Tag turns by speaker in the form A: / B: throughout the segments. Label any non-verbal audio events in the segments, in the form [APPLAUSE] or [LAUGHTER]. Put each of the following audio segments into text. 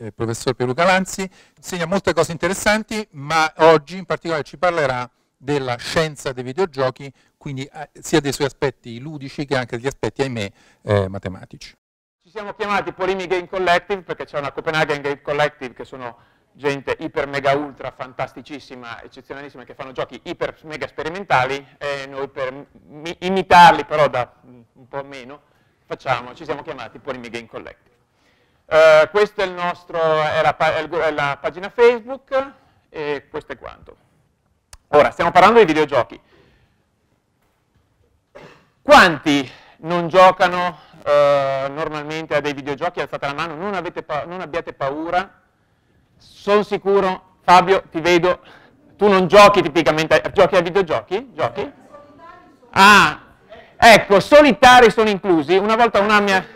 A: il eh, professor Pierluca Lanzi, insegna molte cose interessanti, ma oggi in particolare ci parlerà della scienza dei videogiochi, quindi eh, sia dei suoi aspetti ludici che anche degli aspetti, ahimè, eh, matematici. Ci siamo chiamati Polimi Game Collective perché c'è una Copenaghen Game Collective che sono gente iper mega ultra fantasticissima, eccezionalissima, che fanno giochi iper mega sperimentali e noi per imitarli però da un po' meno facciamo, ci siamo chiamati Polimi Game Collective. Uh, eh, questa è, nostro, è, la, è, la, pagina Facebook e questo è quanto. Ora, stiamo parlando di videogiochi. Quanti non giocano uh, normalmente a dei videogiochi? Alzate la mano, non, pa non abbiate paura. Sono sicuro, Fabio, ti vedo. Tu non giochi tipicamente, a, giochi a videogiochi? Giochi? Ah, ecco, solitari sono inclusi. Una volta una mia...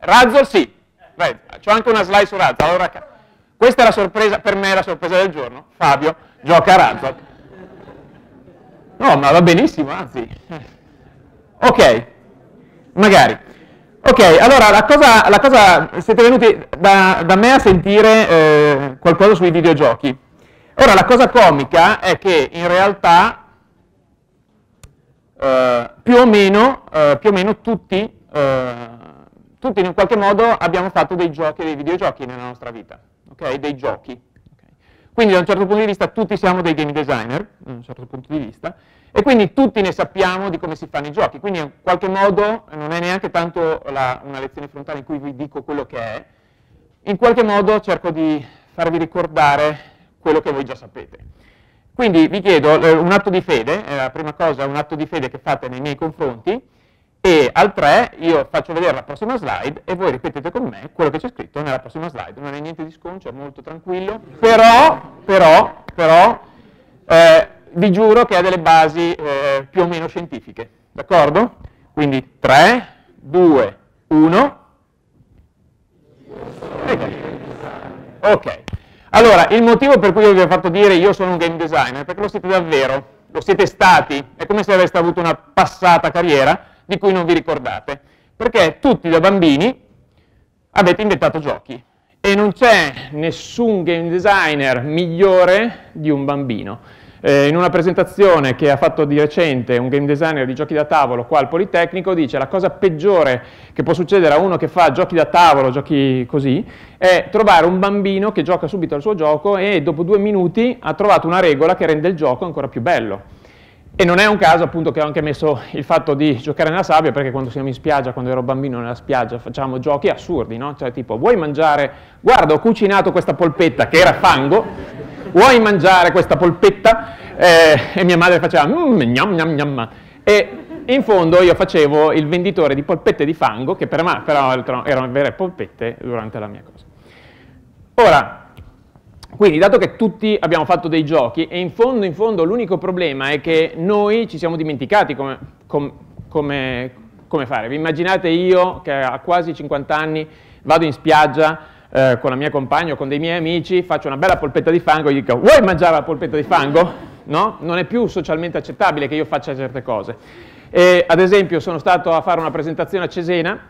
A: Razzle sì, Vai, c'ho anche una slide su Razza. Allora, questa è la sorpresa, per me è la sorpresa del giorno. Fabio gioca a Razza. No, ma va benissimo, anzi. Ok, magari. Ok, allora la cosa, la cosa siete venuti da, da, me a sentire eh, qualcosa sui videogiochi. Ora la cosa comica è che in realtà eh, più, o meno, eh, più, o meno, tutti eh, tutti in qualche modo abbiamo fatto dei giochi, e dei videogiochi nella nostra vita, ok? Dei giochi. Okay. Quindi da un certo punto di vista tutti siamo dei game designer, da un certo punto di vista, e quindi tutti ne sappiamo di come si fanno i giochi, quindi in qualche modo non è neanche tanto la, una lezione frontale in cui vi dico quello che è, in qualche modo cerco di farvi ricordare quello che voi già sapete. Quindi vi chiedo eh, un atto di fede, è eh, la prima cosa, un atto di fede che fate nei miei confronti, e al 3 io faccio vedere la prossima slide e voi ripetete con me quello che c'è scritto nella prossima slide, non è niente di sconcio, è molto tranquillo, però, però, però eh, vi giuro che ha delle basi eh, più o meno scientifiche, d'accordo? Quindi 3, 2, 1. Ok, allora il motivo per cui io vi ho fatto dire io sono un game designer, è perché lo siete davvero, lo siete stati, è come se aveste avuto una passata carriera, di cui non vi ricordate, perché tutti da bambini avete inventato giochi
B: e non c'è nessun game designer migliore di un bambino. Eh, in una presentazione che ha fatto di recente un game designer di giochi da tavolo qua al Politecnico dice la cosa peggiore che può succedere a uno che fa giochi da tavolo, giochi così, è trovare un bambino che gioca subito al suo gioco e dopo due minuti ha trovato una regola che rende il gioco ancora più bello. E non è un caso appunto che ho anche messo il fatto di giocare nella sabbia, perché quando siamo in spiaggia, quando ero bambino nella spiaggia, facciamo giochi assurdi, no? Cioè tipo, vuoi mangiare, guarda ho cucinato questa polpetta che era fango, vuoi mangiare questa polpetta? Eh, e mia madre faceva, mmm, gnam gnam gnam. E in fondo io facevo il venditore di polpette di fango, che per me peraltro erano vere polpette durante la mia cosa. Ora, quindi, dato che tutti abbiamo fatto dei giochi, e in fondo, in fondo l'unico problema è che noi ci siamo dimenticati come, com, come, come, fare. Vi immaginate io, che a quasi 50 anni, vado in spiaggia eh, con la mia compagna o con dei miei amici, faccio una bella polpetta di fango e gli dico, vuoi mangiare la polpetta di fango? No? Non è più socialmente accettabile che io faccia certe cose. E, ad esempio, sono stato a fare una presentazione a Cesena,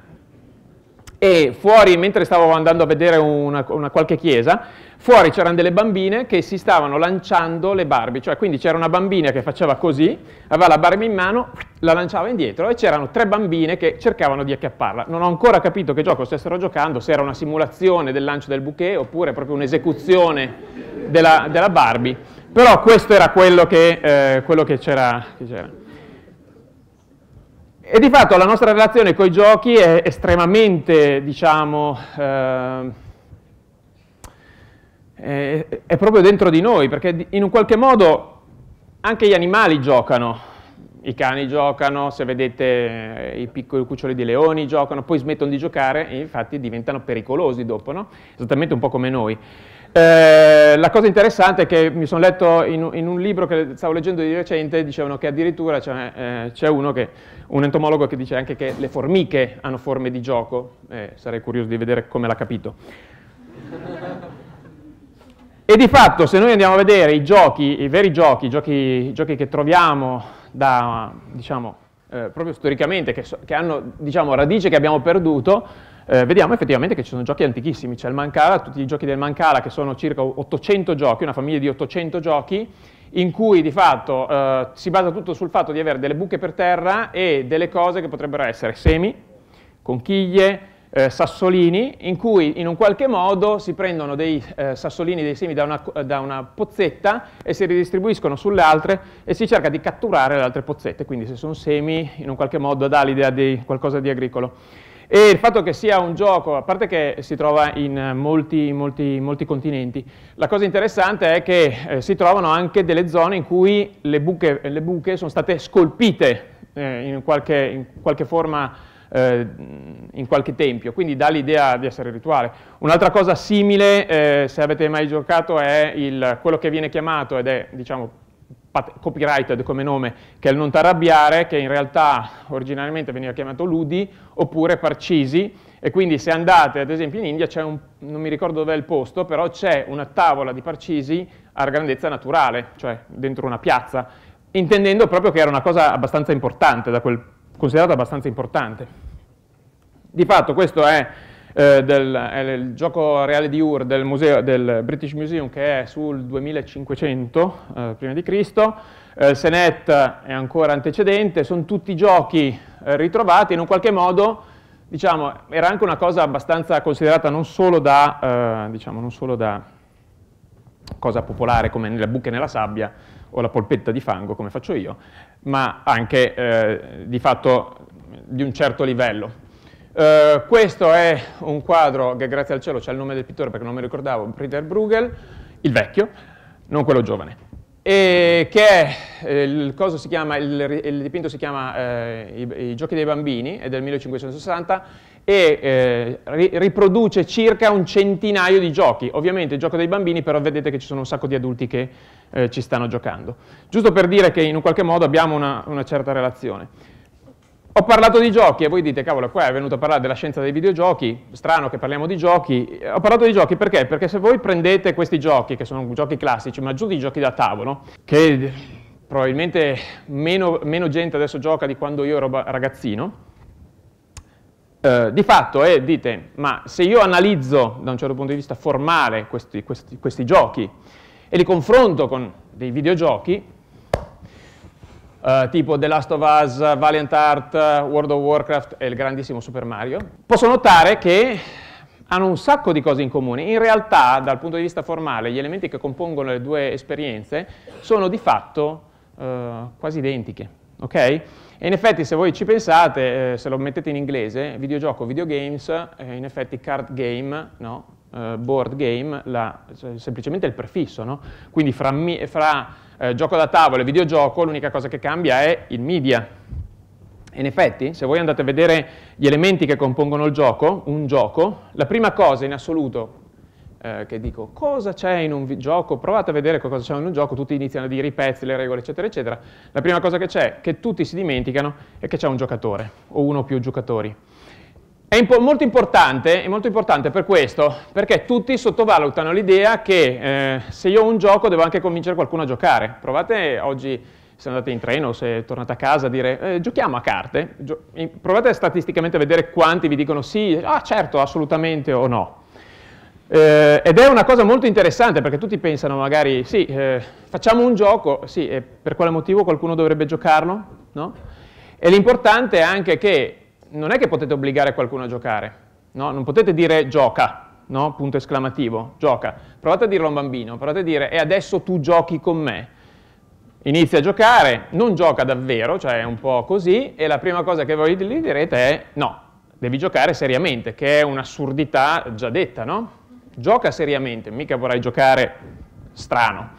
B: e fuori, mentre stavo andando a vedere una, una qualche chiesa, Fuori c'erano delle bambine che si stavano lanciando le Barbie, cioè quindi c'era una bambina che faceva così, aveva la Barbie in mano, la lanciava indietro e c'erano tre bambine che cercavano di acchiapparla. Non ho ancora capito che gioco stessero giocando, se era una simulazione del lancio del bouquet oppure proprio un'esecuzione della, della Barbie. Però questo era quello che, eh, quello che c'era. E di fatto la nostra relazione con i giochi è estremamente, diciamo, eh, è, proprio dentro di noi, perché in un qualche modo anche gli animali giocano, i cani giocano, se vedete eh, i piccoli cuccioli di leoni giocano, poi smettono di giocare e infatti diventano pericolosi dopo, no? esattamente un po' come noi. Eh, la cosa interessante è che mi sono letto in, in, un libro che stavo leggendo di recente, dicevano che addirittura c'è, eh, uno che, un entomologo che dice anche che le formiche hanno forme di gioco, eh, sarei curioso di vedere come l'ha capito. E di fatto se noi andiamo a vedere i giochi, i veri giochi, i giochi, giochi che troviamo da, diciamo, eh, proprio storicamente, che, che hanno diciamo, radice che abbiamo perduto, eh, vediamo effettivamente che ci sono giochi antichissimi, c'è il Mancala, tutti i giochi del Mancala che sono circa 800 giochi, una famiglia di 800 giochi, in cui di fatto eh, si basa tutto sul fatto di avere delle buche per terra e delle cose che potrebbero essere semi, conchiglie, eh, sassolini in cui in un qualche modo si prendono dei eh, sassolini, dei semi da una, da una, pozzetta e si ridistribuiscono sulle altre e si cerca di catturare le altre pozzette, quindi se sono semi in un qualche modo dà l'idea di qualcosa di agricolo. E il fatto che sia un gioco, a parte che si trova in molti, molti, molti continenti, la cosa interessante è che eh, si trovano anche delle zone in cui le buche, le buche sono state scolpite eh, in qualche, in qualche forma eh, in qualche tempio, quindi dà l'idea di essere rituale. Un'altra cosa simile, eh, se avete mai giocato, è il, quello che viene chiamato ed è diciamo copyrighted come nome, che è il non t'arrabbiare, che in realtà originariamente veniva chiamato ludi, oppure parcisi, e quindi se andate ad esempio in India, c'è un, non mi ricordo dov'è il posto, però c'è una tavola di parcisi a grandezza naturale, cioè dentro una piazza, intendendo proprio che era una cosa abbastanza importante da quel punto considerato abbastanza importante. Di fatto questo è, eh, del, è il gioco reale di Ur del, museo, del, British Museum che è sul 2500 eh, prima di Cristo, eh, Senet è ancora antecedente, sono tutti giochi eh, ritrovati in un qualche modo diciamo, era anche una cosa abbastanza considerata non solo da, eh, diciamo, non solo da cosa popolare come nelle buche nella sabbia, o la polpetta di fango, come faccio io, ma anche eh, di fatto di un certo livello. Eh, questo è un quadro che grazie al cielo c'è il nome del pittore perché non me lo ricordavo, Peter Bruegel, il vecchio, non quello giovane. E che è, eh, il, si chiama, il, il, dipinto si chiama eh, i, i, giochi dei bambini, è del 1560 e eh, ri, riproduce circa un centinaio di giochi. Ovviamente il gioco dei bambini, però vedete che ci sono un sacco di adulti che eh, ci stanno giocando. Giusto per dire che in un qualche modo abbiamo una, una certa relazione. Ho parlato di giochi e voi dite, cavolo, qua è venuto a parlare della scienza dei videogiochi, strano che parliamo di giochi. Eh, ho parlato di giochi perché? Perché se voi prendete questi giochi, che sono giochi classici, ma giù di giochi da tavolo, che probabilmente meno, meno gente adesso gioca di quando io ero ragazzino, eh, di fatto eh, dite, ma se io analizzo da un certo punto di vista formale questi, questi, questi giochi, e li confronto con dei videogiochi, eh, tipo The Last of Us, Valiant Art, World of Warcraft e il grandissimo Super Mario, posso notare che hanno un sacco di cose in comune. In realtà, dal punto di vista formale, gli elementi che compongono le due esperienze sono di fatto eh, quasi identiche. Ok? E in effetti, se voi ci pensate, eh, se lo mettete in inglese, videogioco, videogames, eh, in effetti card game, no? eh, board game la, cioè, semplicemente il prefisso, no? quindi fra, mi, fra eh, gioco da tavolo e videogioco l'unica cosa che cambia è il media. in effetti, se voi andate a vedere gli elementi che compongono il gioco, un gioco, la prima cosa in assoluto eh, che dico cosa c'è in un gioco, provate a vedere cosa c'è in un gioco, tutti iniziano a dire i pezzi, le regole, eccetera, eccetera, la prima cosa che c'è, che tutti si dimenticano, è che c'è un giocatore o uno o più giocatori. È molto importante, è molto importante per questo, perché tutti sottovalutano l'idea che eh, se io ho un gioco devo anche convincere qualcuno a giocare. Provate oggi, se andate in treno, se tornate a casa, a dire eh, giochiamo a carte. Gio provate statisticamente a vedere quanti vi dicono sì, ah certo, assolutamente o no. Eh, ed è una cosa molto interessante perché tutti pensano magari sì, eh, facciamo un gioco, sì, e per quale motivo qualcuno dovrebbe giocarlo? No? E l'importante è anche che non è che potete obbligare qualcuno a giocare, no? non potete dire gioca, no? punto esclamativo, gioca. Provate a dirlo a un bambino, provate a dire e adesso tu giochi con me. Inizia a giocare, non gioca davvero, cioè è un po' così, e la prima cosa che voi gli direte è no, devi giocare seriamente, che è un'assurdità già detta, no? Gioca seriamente, mica vorrai giocare strano.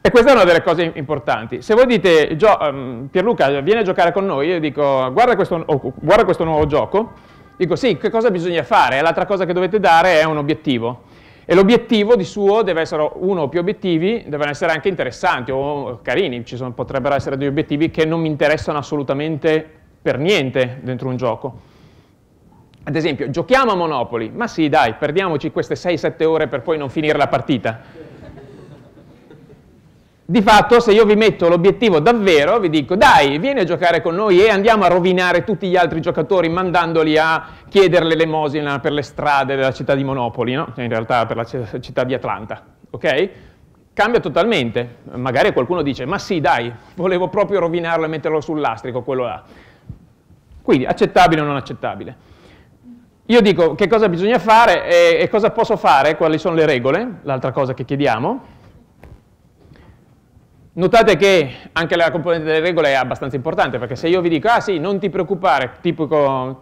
B: E questa è una delle cose importanti. Se voi dite, ehm, Pierluca viene a giocare con noi, io dico guarda questo, oh, guarda questo nuovo gioco, dico sì, che cosa bisogna fare? L'altra cosa che dovete dare è un obiettivo. E l'obiettivo di suo deve essere uno o più obiettivi, devono essere anche interessanti o carini, ci sono, potrebbero essere degli obiettivi che non mi interessano assolutamente per niente dentro un gioco. Ad esempio, giochiamo a Monopoli, ma sì dai, perdiamoci queste 6-7 ore per poi non finire la partita di fatto se io vi metto l'obiettivo davvero, vi dico dai, vieni a giocare con noi e andiamo a rovinare tutti gli altri giocatori mandandoli a chiedere l'elemosina per le strade della città di Monopoli, no? in realtà per la città di Atlanta, ok? Cambia totalmente, magari qualcuno dice ma sì dai, volevo proprio rovinarlo e metterlo sul lastrico quello là. Quindi accettabile o non accettabile. Io dico che cosa bisogna fare e cosa posso fare, quali sono le regole, l'altra cosa che chiediamo, Notate che anche la componente delle regole è abbastanza importante, perché se io vi dico, ah sì, non ti preoccupare, tipico,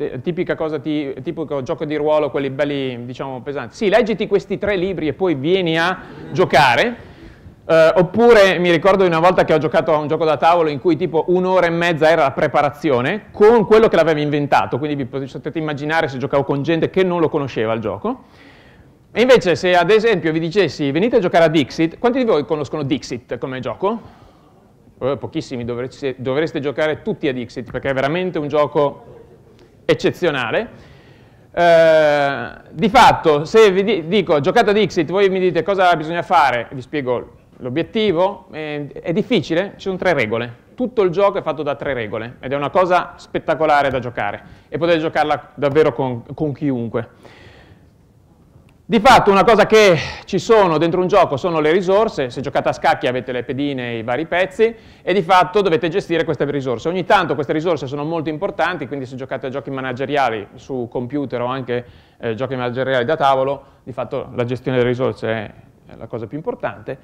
B: cosa ti, tipico gioco di ruolo, quelli belli, diciamo, pesanti. Sì, leggiti questi tre libri e poi vieni a giocare. Eh, oppure mi ricordo di una volta che ho giocato a un gioco da tavolo in cui tipo un'ora e mezza era la preparazione con quello che l'avevo inventato, quindi vi potete immaginare se giocavo con gente che non lo conosceva il gioco. E invece se ad esempio vi dicessi venite a giocare a Dixit, quanti di voi conoscono Dixit come gioco? Eh, pochissimi dovreste, dovreste, giocare tutti a Dixit perché è veramente un gioco eccezionale. Eh, di fatto, se vi dico giocate a Dixit, voi mi dite cosa bisogna fare, vi spiego l'obiettivo, eh, è difficile, ci sono tre regole. Tutto il gioco è fatto da tre regole ed è una cosa spettacolare da giocare e potete giocarla davvero con, con chiunque. Di fatto una cosa che ci sono dentro un gioco sono le risorse, se giocate a scacchi avete le pedine e i vari pezzi e di fatto dovete gestire queste risorse. Ogni tanto queste risorse sono molto importanti, quindi se giocate a giochi manageriali su computer o anche eh, giochi manageriali da tavolo, di fatto la gestione delle risorse è la cosa più importante.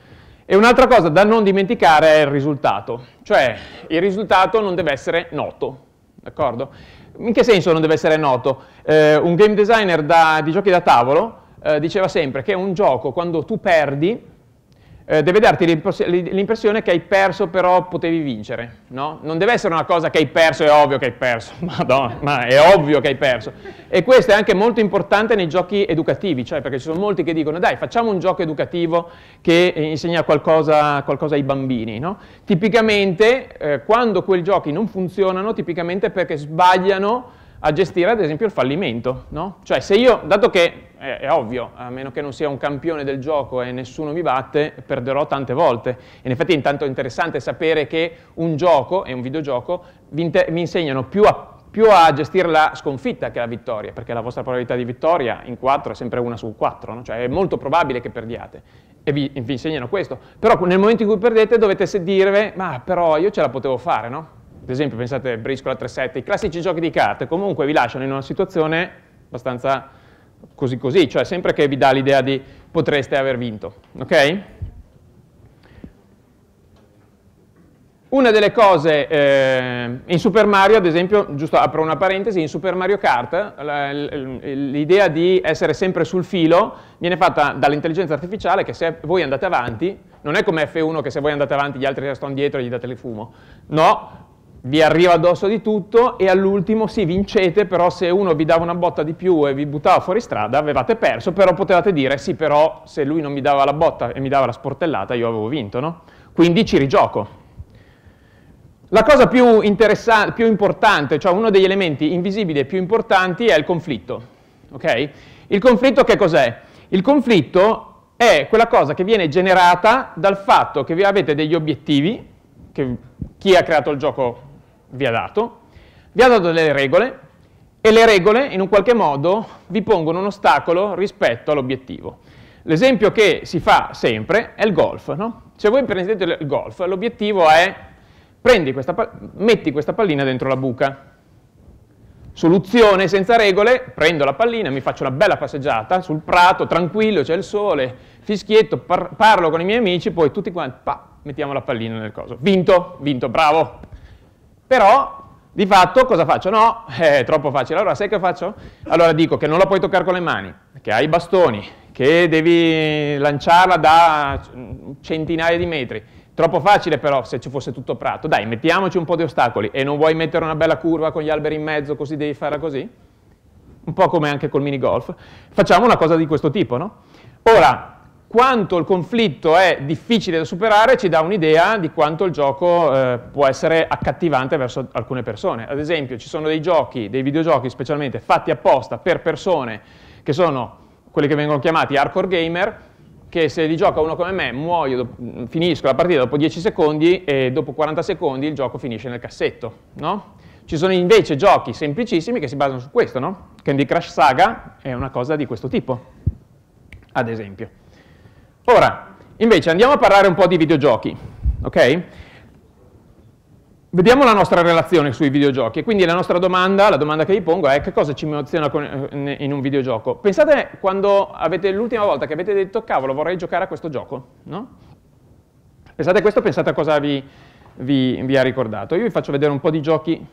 B: E un'altra cosa da non dimenticare è il risultato, cioè il risultato non deve essere noto, d'accordo? In che senso non deve essere noto? Eh, un game designer da, di giochi da tavolo eh, diceva sempre che un gioco quando tu perdi eh, deve darti l'impressione che hai perso però potevi vincere, no? Non deve essere una cosa che hai perso, è ovvio che hai perso, [LAUGHS] Madonna, ma è ovvio che hai perso. E questo è anche molto importante nei giochi educativi, cioè perché ci sono molti che dicono dai facciamo un gioco educativo che insegna qualcosa, qualcosa ai bambini, no? Tipicamente eh, quando quei giochi non funzionano, tipicamente perché sbagliano a gestire ad esempio il fallimento, no? Cioè se io, dato che è, è, ovvio, a meno che non sia un campione del gioco e nessuno mi batte, perderò tante volte. In effetti intanto è interessante sapere che un gioco e un videogioco vi mi insegnano più a, più a, gestire la sconfitta che la vittoria, perché la vostra probabilità di vittoria in 4 è sempre 1 su 4, no? cioè è molto probabile che perdiate. E vi, vi insegnano questo. Però nel momento in cui perdete dovete dirvi, ma però io ce la potevo fare, no? ad esempio pensate Briscola 3-7, i classici giochi di carte comunque vi lasciano in una situazione abbastanza così così, cioè sempre che vi dà l'idea di potreste aver vinto, ok? Una delle cose, eh, in Super Mario ad esempio, giusto apro una parentesi, in Super Mario Kart l'idea di essere sempre sul filo viene fatta dall'intelligenza artificiale che se voi andate avanti, non è come F1 che se voi andate avanti gli altri restano dietro e gli date il fumo, no, vi arriva addosso di tutto e all'ultimo sì vincete però se uno vi dava una botta di più e vi buttava fuori strada avevate perso però potevate dire sì però se lui non mi dava la botta e mi dava la sportellata io avevo vinto no? quindi ci rigioco la cosa più, più importante cioè uno degli elementi invisibili e più importanti è il conflitto okay? il conflitto che cos'è? il conflitto è quella cosa che viene generata dal fatto che avete degli obiettivi che chi ha creato il gioco vi ha dato, vi ha dato delle regole e le regole in un qualche modo vi pongono un ostacolo rispetto all'obiettivo. L'esempio che si fa sempre è il golf. No? Se voi prendete il golf, l'obiettivo è questa, metti questa pallina dentro la buca. Soluzione senza regole, prendo la pallina, mi faccio una bella passeggiata sul prato, tranquillo, c'è il sole, fischietto, par parlo con i miei amici, poi tutti quanti, pa, mettiamo la pallina nel coso. Vinto, vinto, bravo, però di fatto cosa faccio? No, eh, è troppo facile. Allora sai che faccio? Allora dico che non la puoi toccare con le mani, che hai i bastoni, che devi lanciarla da centinaia di metri. Troppo facile però se ci fosse tutto prato. Dai, mettiamoci un po' di ostacoli. E non vuoi mettere una bella curva con gli alberi in mezzo così devi farla così? Un po' come anche col minigolf. Facciamo una cosa di questo tipo, no? Ora, quanto il conflitto è difficile da superare ci dà un'idea di quanto il gioco eh, può essere accattivante verso alcune persone. Ad esempio ci sono dei giochi, dei videogiochi specialmente fatti apposta per persone che sono quelli che vengono chiamati hardcore gamer, che se li gioca uno come me muoio, finisco la partita dopo 10 secondi e dopo 40 secondi il gioco finisce nel cassetto, no? Ci sono invece giochi semplicissimi che si basano su questo, no? Candy Crush Saga è una cosa di questo tipo, ad esempio. Ora, invece, andiamo a parlare un po' di videogiochi, ok? Vediamo la nostra relazione sui videogiochi quindi la nostra domanda, la domanda che vi pongo è che cosa ci emoziona eh, in un videogioco? Pensate quando avete l'ultima volta che avete detto cavolo vorrei giocare a questo gioco, no? Pensate a questo, pensate a cosa vi, vi, vi ha ricordato. Io vi faccio vedere un po' di giochi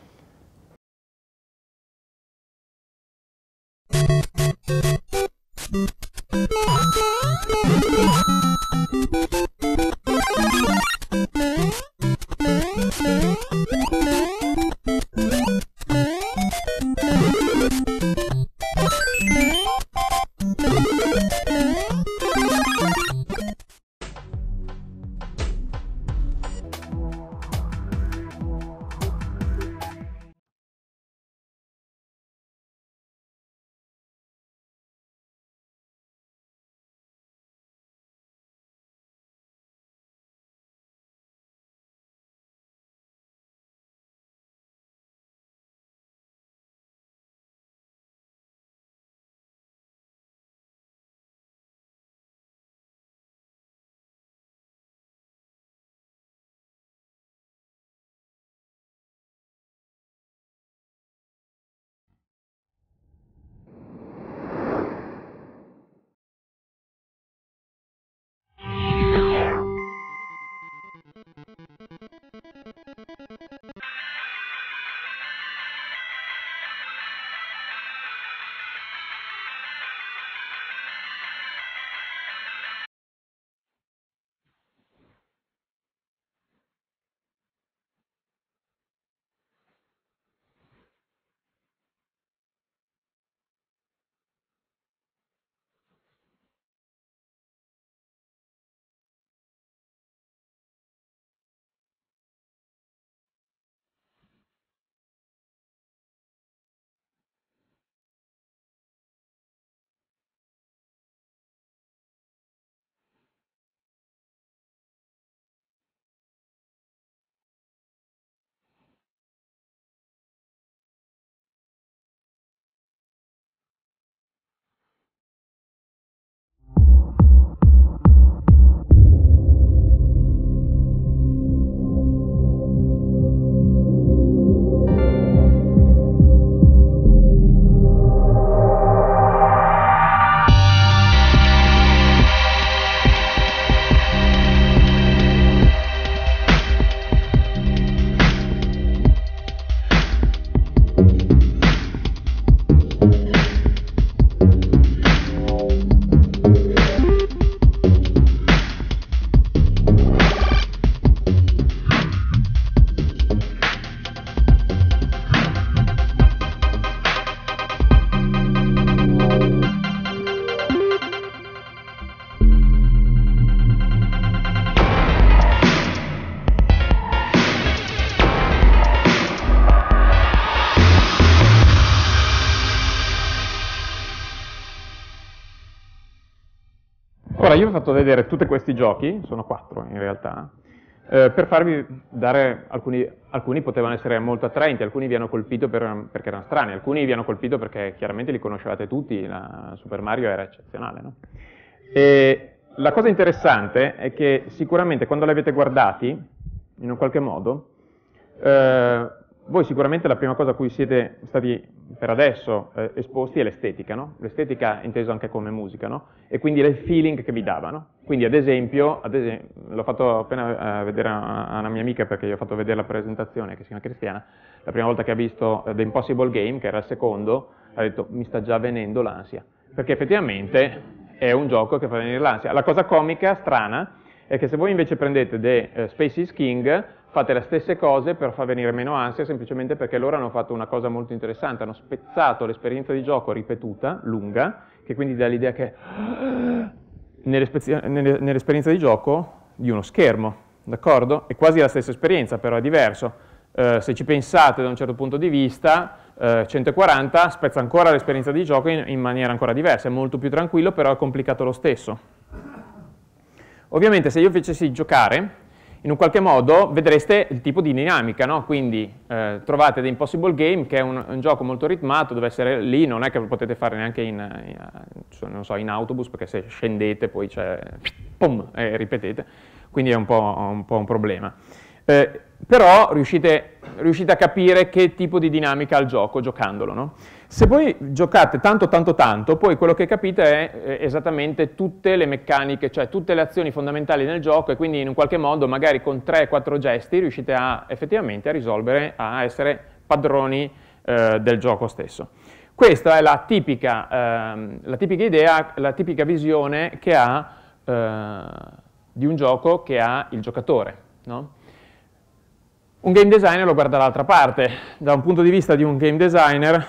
B: vi ho fatto vedere tutti questi giochi, sono quattro in realtà, eh, per farvi dare, alcuni, alcuni, potevano essere molto attraenti, alcuni vi hanno colpito per, perché erano strani, alcuni vi hanno colpito perché chiaramente li conoscevate tutti, la Super Mario era eccezionale. No? E la cosa interessante è che sicuramente quando li avete guardati, in un qualche modo, eh, voi sicuramente la prima cosa a cui siete stati per adesso eh, esposti è l'estetica, no? l'estetica intesa anche come musica, no? e quindi il feeling che vi dava. No? Quindi ad esempio, esempio l'ho fatto appena eh, vedere a, una mia amica perché gli ho fatto vedere la presentazione che si chiama Cristiana, la prima volta che ha visto eh, The Impossible Game, che era il secondo, ha detto mi sta già venendo l'ansia, perché effettivamente è un gioco che fa venire l'ansia. La cosa comica, strana, è che se voi invece prendete The eh, Space is King, fate le stesse cose per far venire meno ansia, semplicemente perché loro hanno fatto una cosa molto interessante, hanno spezzato l'esperienza di gioco ripetuta, lunga, che quindi dà l'idea che nell'esperienza di gioco di uno schermo, d'accordo? È quasi la stessa esperienza, però è diverso. Eh, se ci pensate da un certo punto di vista, eh, 140 spezza ancora l'esperienza di gioco in, in maniera ancora diversa, è molto più tranquillo, però è complicato lo stesso. Ovviamente se io facessi giocare in un qualche modo vedreste il tipo di dinamica, no? quindi eh, trovate The Impossible Game che è un, un, gioco molto ritmato, deve essere lì, non è che lo potete fare neanche in, in, cioè, so, in autobus perché se scendete poi c'è, pum, e ripetete, quindi è un po' un, po un problema eh, però riuscite, riuscite, a capire che tipo di dinamica ha il gioco giocandolo. No? Se voi giocate tanto tanto tanto, poi quello che capite è eh, esattamente tutte le meccaniche, cioè tutte le azioni fondamentali nel gioco e quindi in un qualche modo magari con 3-4 gesti riuscite a, effettivamente a risolvere, a essere padroni eh, del gioco stesso. Questa è la tipica, ehm, la tipica idea, la tipica visione che ha eh, di un gioco che ha il giocatore. No? Un game designer lo guarda dall'altra parte, da un punto di vista di un game designer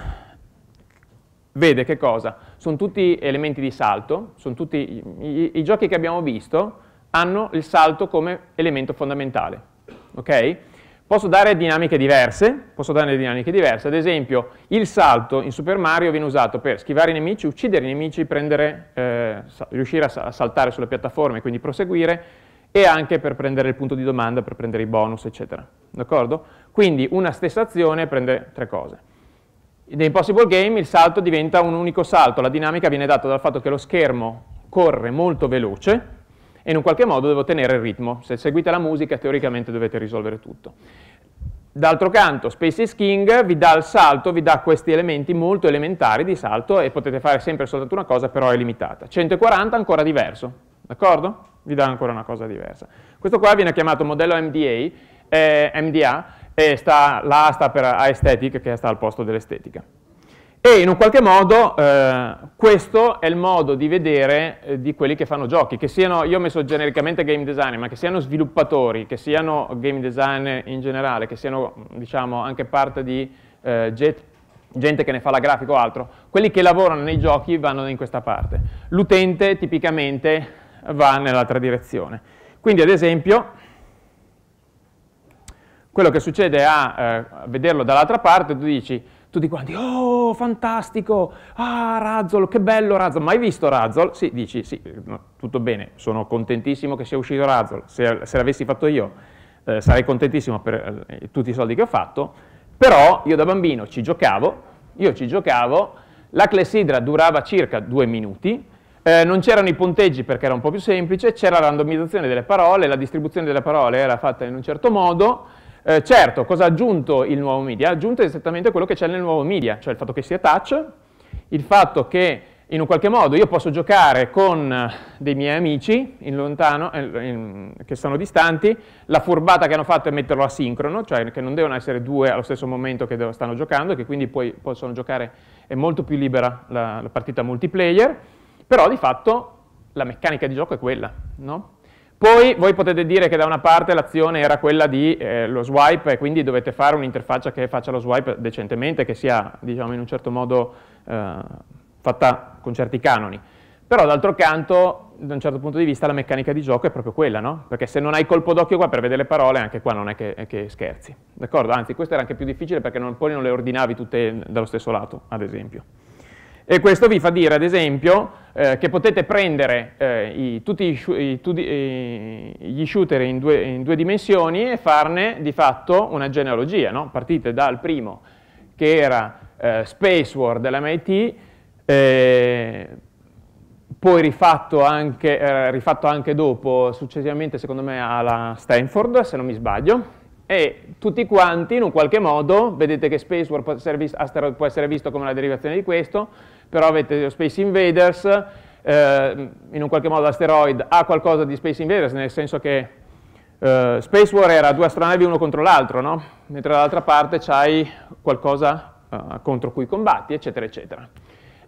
B: vede che cosa? Sono tutti elementi di salto, sono tutti i, i, i giochi che abbiamo visto hanno il salto come elemento fondamentale, ok? Posso dare dinamiche diverse, posso dare dinamiche diverse, ad esempio il salto in Super Mario viene usato per schivare i nemici, uccidere i nemici, prendere, eh, riuscire a saltare sulle piattaforme, e quindi proseguire, e anche per prendere il punto di domanda, per prendere i bonus, eccetera. D'accordo? Quindi una stessa azione prende tre cose. In Impossible Game il salto diventa un unico salto, la dinamica viene data dal fatto che lo schermo corre molto veloce e in un qualche modo devo tenere il ritmo. Se seguite la musica teoricamente dovete risolvere tutto. D'altro canto, Space is King vi dà il salto, vi dà questi elementi molto elementari di salto e potete fare sempre soltanto una cosa, però è limitata. 140 ancora diverso, d'accordo? vi dà ancora una cosa diversa. Questo qua viene chiamato modello MDA, eh, MDA e sta, la A sta per aesthetic, che sta al posto dell'estetica. E in un qualche modo eh, questo è il modo di vedere eh, di quelli che fanno giochi, che siano, io ho messo genericamente game design, ma che siano sviluppatori, che siano game design in generale, che siano diciamo, anche parte di eh, jet, gente che ne fa la grafica o altro, quelli che lavorano nei giochi vanno in questa parte. L'utente tipicamente va nell'altra direzione. Quindi ad esempio quello che succede a, eh, a vederlo dall'altra parte, tu dici, tutti quanti, oh fantastico, ah Razzol, che bello Razzol, mai visto Razzol? Sì, dici, sì, tutto bene, sono contentissimo che sia uscito Razzol, se, se l'avessi fatto io eh, sarei contentissimo per eh, tutti i soldi che ho fatto, però io da bambino ci giocavo, io ci giocavo, la clessidra durava circa due minuti, eh, non c'erano i punteggi perché era un po' più semplice, c'era la randomizzazione delle parole, la distribuzione delle parole era fatta in un certo modo. Eh, certo, cosa ha aggiunto il nuovo media? Ha aggiunto esattamente quello che c'è nel nuovo media, cioè il fatto che sia touch, il fatto che in un qualche modo io posso giocare con dei miei amici in lontano, in, eh, in, che sono distanti, la furbata che hanno fatto è metterlo asincrono, cioè che non devono essere due allo stesso momento che stanno giocando e che quindi poi possono giocare, è molto più libera la, la partita multiplayer però di fatto la meccanica di gioco è quella, no? Poi voi potete dire che da una parte l'azione era quella di eh, lo swipe e quindi dovete fare un'interfaccia che faccia lo swipe decentemente, che sia diciamo in un certo modo eh, fatta con certi canoni. Però d'altro canto, da un certo punto di vista, la meccanica di gioco è proprio quella, no? Perché se non hai colpo d'occhio qua per vedere le parole, anche qua non è che, è che scherzi. D'accordo? Anzi, questo era anche più difficile perché non, poi non le ordinavi tutte dallo stesso lato, ad esempio. E questo vi fa dire, ad esempio, eh, che potete prendere eh, i, tutti i, i, tutti, gli shooter in due, in due, dimensioni e farne di fatto una genealogia. No? Partite dal primo, che era eh, Space War dell'MIT, eh, poi rifatto anche, rifatto anche dopo, successivamente secondo me alla Stanford, se non mi sbaglio, e tutti quanti in un qualche modo, vedete che Spacewar può essere visto, Asteroid può essere visto come la derivazione di questo, però avete lo Space Invaders, eh, in un qualche modo Asteroid ha qualcosa di Space Invaders, nel senso che eh, Space War era due astronavi uno contro l'altro, no? mentre dall'altra parte c'hai qualcosa eh, contro cui combatti, eccetera, eccetera.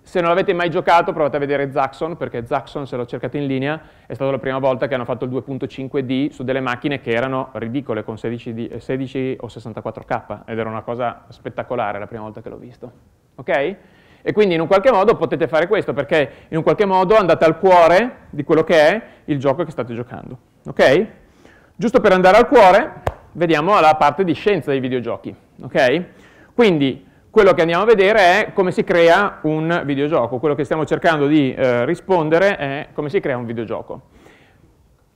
B: Se non l'avete mai giocato provate a vedere Zaxxon, perché Zaxxon se lo cercate in linea è stata la prima volta che hanno fatto il 2.5D su delle macchine che erano ridicole con 16, 16 o 64K ed era una cosa spettacolare la prima volta che l'ho visto. Ok? E quindi in un qualche modo potete fare questo, perché in un qualche modo andate al cuore di quello che è il gioco che state giocando. Ok? Giusto per andare al cuore, vediamo la parte di scienza dei videogiochi. Ok? Quindi quello che andiamo a vedere è come si crea un videogioco, quello che stiamo cercando di eh, rispondere è come si crea un videogioco.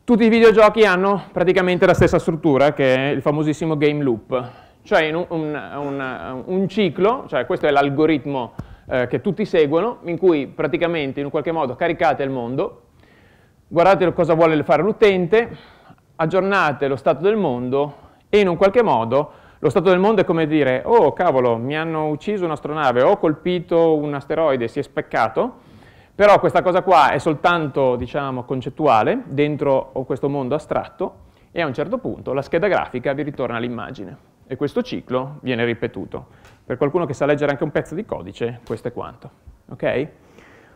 B: Tutti i videogiochi hanno praticamente la stessa struttura che è il famosissimo game loop, cioè un, un, un, un ciclo, cioè questo è l'algoritmo eh, che tutti seguono, in cui praticamente in un qualche modo caricate il mondo, guardate cosa vuole fare l'utente, aggiornate lo stato del mondo e in un qualche modo lo stato del mondo è come dire, oh cavolo, mi hanno ucciso un'astronave, ho colpito un asteroide, si è speccato, però questa cosa qua è soltanto, diciamo, concettuale, dentro questo mondo astratto, e a un certo punto la scheda grafica vi ritorna l'immagine, e questo ciclo viene ripetuto. Per qualcuno che sa leggere anche un pezzo di codice, questo è quanto, ok?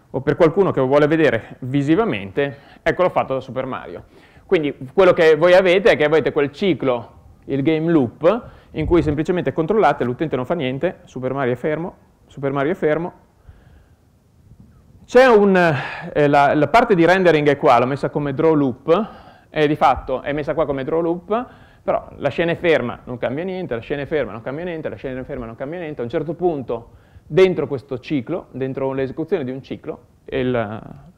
B: O per qualcuno che vuole vedere visivamente, eccolo fatto da Super Mario. Quindi quello che voi avete è che avete quel ciclo, il game loop, in cui semplicemente controllate, l'utente non fa niente, Super Mario è fermo, Super Mario è fermo. C'è un, eh, la, la, parte di rendering è qua, l'ho messa come draw loop, e di fatto è messa qua come draw loop, però la scena è ferma, non cambia niente, la scena è ferma, non cambia niente, la scena è ferma, non cambia niente, a un certo punto dentro questo ciclo, dentro l'esecuzione di un ciclo,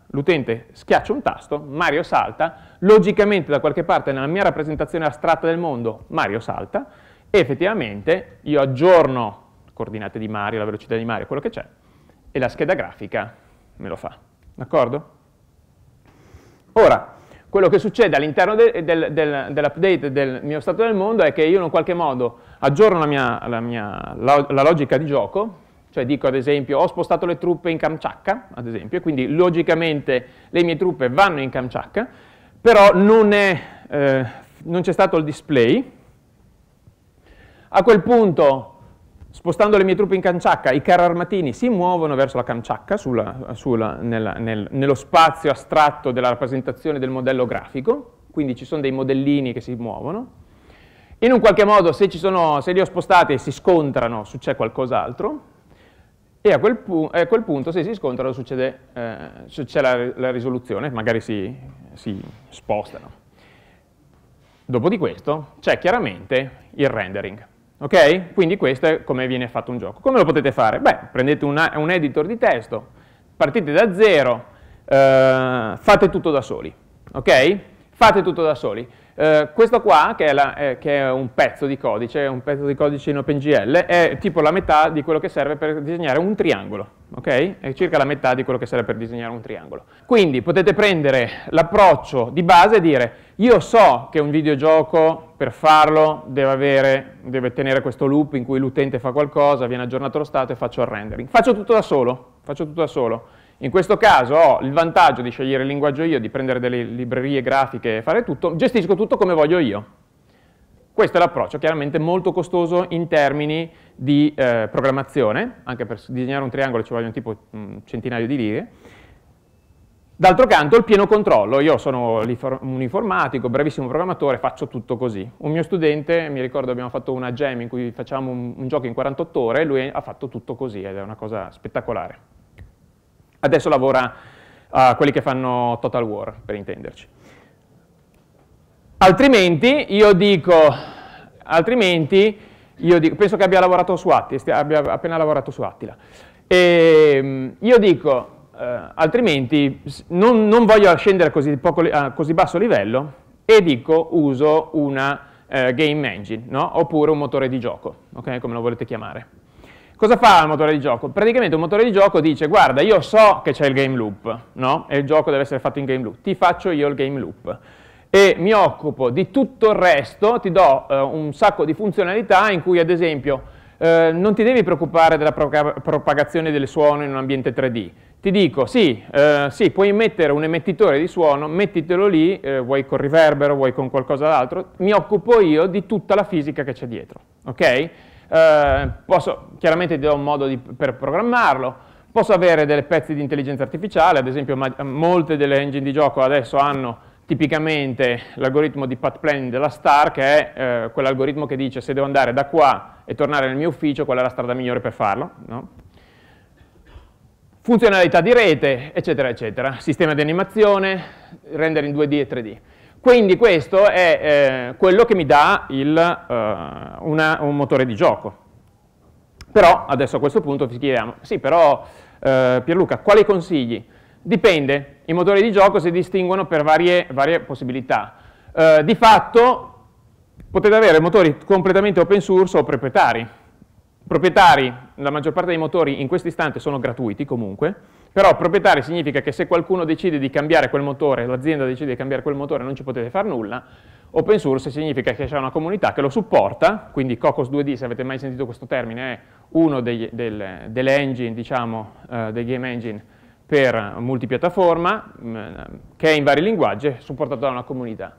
B: l'utente schiaccia un tasto, Mario salta, logicamente da qualche parte nella mia rappresentazione astratta del mondo Mario salta, e effettivamente io aggiorno le coordinate di Mario, la velocità di Mario, quello che c'è, e la scheda grafica me lo fa. D'accordo? Ora, quello che succede all'interno de, del, del, dell'update del mio stato del mondo è che io in qualche modo aggiorno la, mia, la, mia, la, la logica di gioco, cioè dico ad esempio ho spostato le truppe in Kamchatka, ad esempio, e quindi logicamente le mie truppe vanno in Kamchatka, però non eh, c'è eh, stato il display, a quel punto, spostando le mie truppe in Canciacca, i carri armatini si muovono verso la Canciacca, sulla, sulla, nella, nel, nello spazio astratto della rappresentazione del modello grafico, quindi ci sono dei modellini che si muovono. In un qualche modo, se, sono, se li ho spostati e si scontrano, succede qualcos'altro, e a quel, a quel, punto, se si scontrano, succede, eh, succede la, la, risoluzione, magari si, si spostano. Dopo di questo c'è chiaramente il rendering. Ok? Quindi questo è come viene fatto un gioco. Come lo potete fare? Beh, prendete una, un editor di testo, partite da zero, eh, fate tutto da soli. Ok? fate tutto da soli. Eh, questo qua, che è, la, eh, che è, un pezzo di codice, un pezzo di codice in OpenGL, è tipo la metà di quello che serve per disegnare un triangolo, ok? È circa la metà di quello che serve per disegnare un triangolo. Quindi potete prendere l'approccio di base e dire, io so che un videogioco per farlo deve, avere, deve tenere questo loop in cui l'utente fa qualcosa, viene aggiornato lo stato e faccio il rendering. Faccio tutto da solo, faccio tutto da solo. In questo caso ho il vantaggio di scegliere il linguaggio io, di prendere delle librerie grafiche e fare tutto, gestisco tutto come voglio io. Questo è l'approccio, chiaramente molto costoso in termini di eh, programmazione, anche per disegnare un triangolo ci vogliono tipo un mm, centinaio di righe. D'altro canto il pieno controllo, io sono un informatico, bravissimo programmatore, faccio tutto così. Un mio studente, mi ricordo abbiamo fatto una jam in cui facciamo un, un gioco in 48 ore, lui ha fatto tutto così ed è una cosa spettacolare. Adesso lavora a quelli che fanno Total War, per intenderci. Altrimenti io dico, altrimenti io dico, penso che abbia lavorato su Attila, abbia appena lavorato su Attila. E, ehm, io dico, eh, altrimenti non, non, voglio scendere così poco, a così basso livello e dico uso una eh, game engine, no? oppure un motore di gioco, okay? come lo volete chiamare. Cosa fa il motore di gioco? Praticamente un motore di gioco dice, guarda, io so che c'è il game loop, no? E il gioco deve essere fatto in game loop. Ti faccio io il game loop e mi occupo di tutto il resto, ti do eh, un sacco di funzionalità in cui ad esempio eh, non ti devi preoccupare della pro propagazione del suono in un ambiente 3D. Ti dico, sì, eh, sì puoi mettere un emettitore di suono, mettitelo lì, eh, vuoi con riverbero, vuoi con qualcosa d'altro, mi occupo io di tutta la fisica che c'è dietro, ok? eh, posso, chiaramente do un modo di, per programmarlo, posso avere dei pezzi di intelligenza artificiale, ad esempio eh, molte delle engine di gioco adesso hanno tipicamente l'algoritmo di path planning della star, che è eh, quell'algoritmo che dice se devo andare da qua e tornare nel mio ufficio, qual è la strada migliore per farlo, no? funzionalità di rete, eccetera, eccetera, sistema di animazione, rendere in 2D e 3D. Quindi questo è eh, quello che mi dà il, eh, una, un motore di gioco. Però adesso a questo punto ti chiediamo, sì però eh, Pierluca, quali consigli? Dipende, i motori di gioco si distinguono per varie, varie possibilità. Eh, di fatto potete avere motori completamente open source o proprietari. Proprietari, la maggior parte dei motori in questo istante sono gratuiti comunque, però proprietario significa che se qualcuno decide di cambiare quel motore, l'azienda decide di cambiare quel motore, non ci potete fare nulla. Open source significa che c'è una comunità che lo supporta, quindi Cocos 2D, se avete mai sentito questo termine, è uno degli, del, delle engine, diciamo, eh, dei game engine per multipiattaforma, mm, che è in vari linguaggi, supportato da una comunità.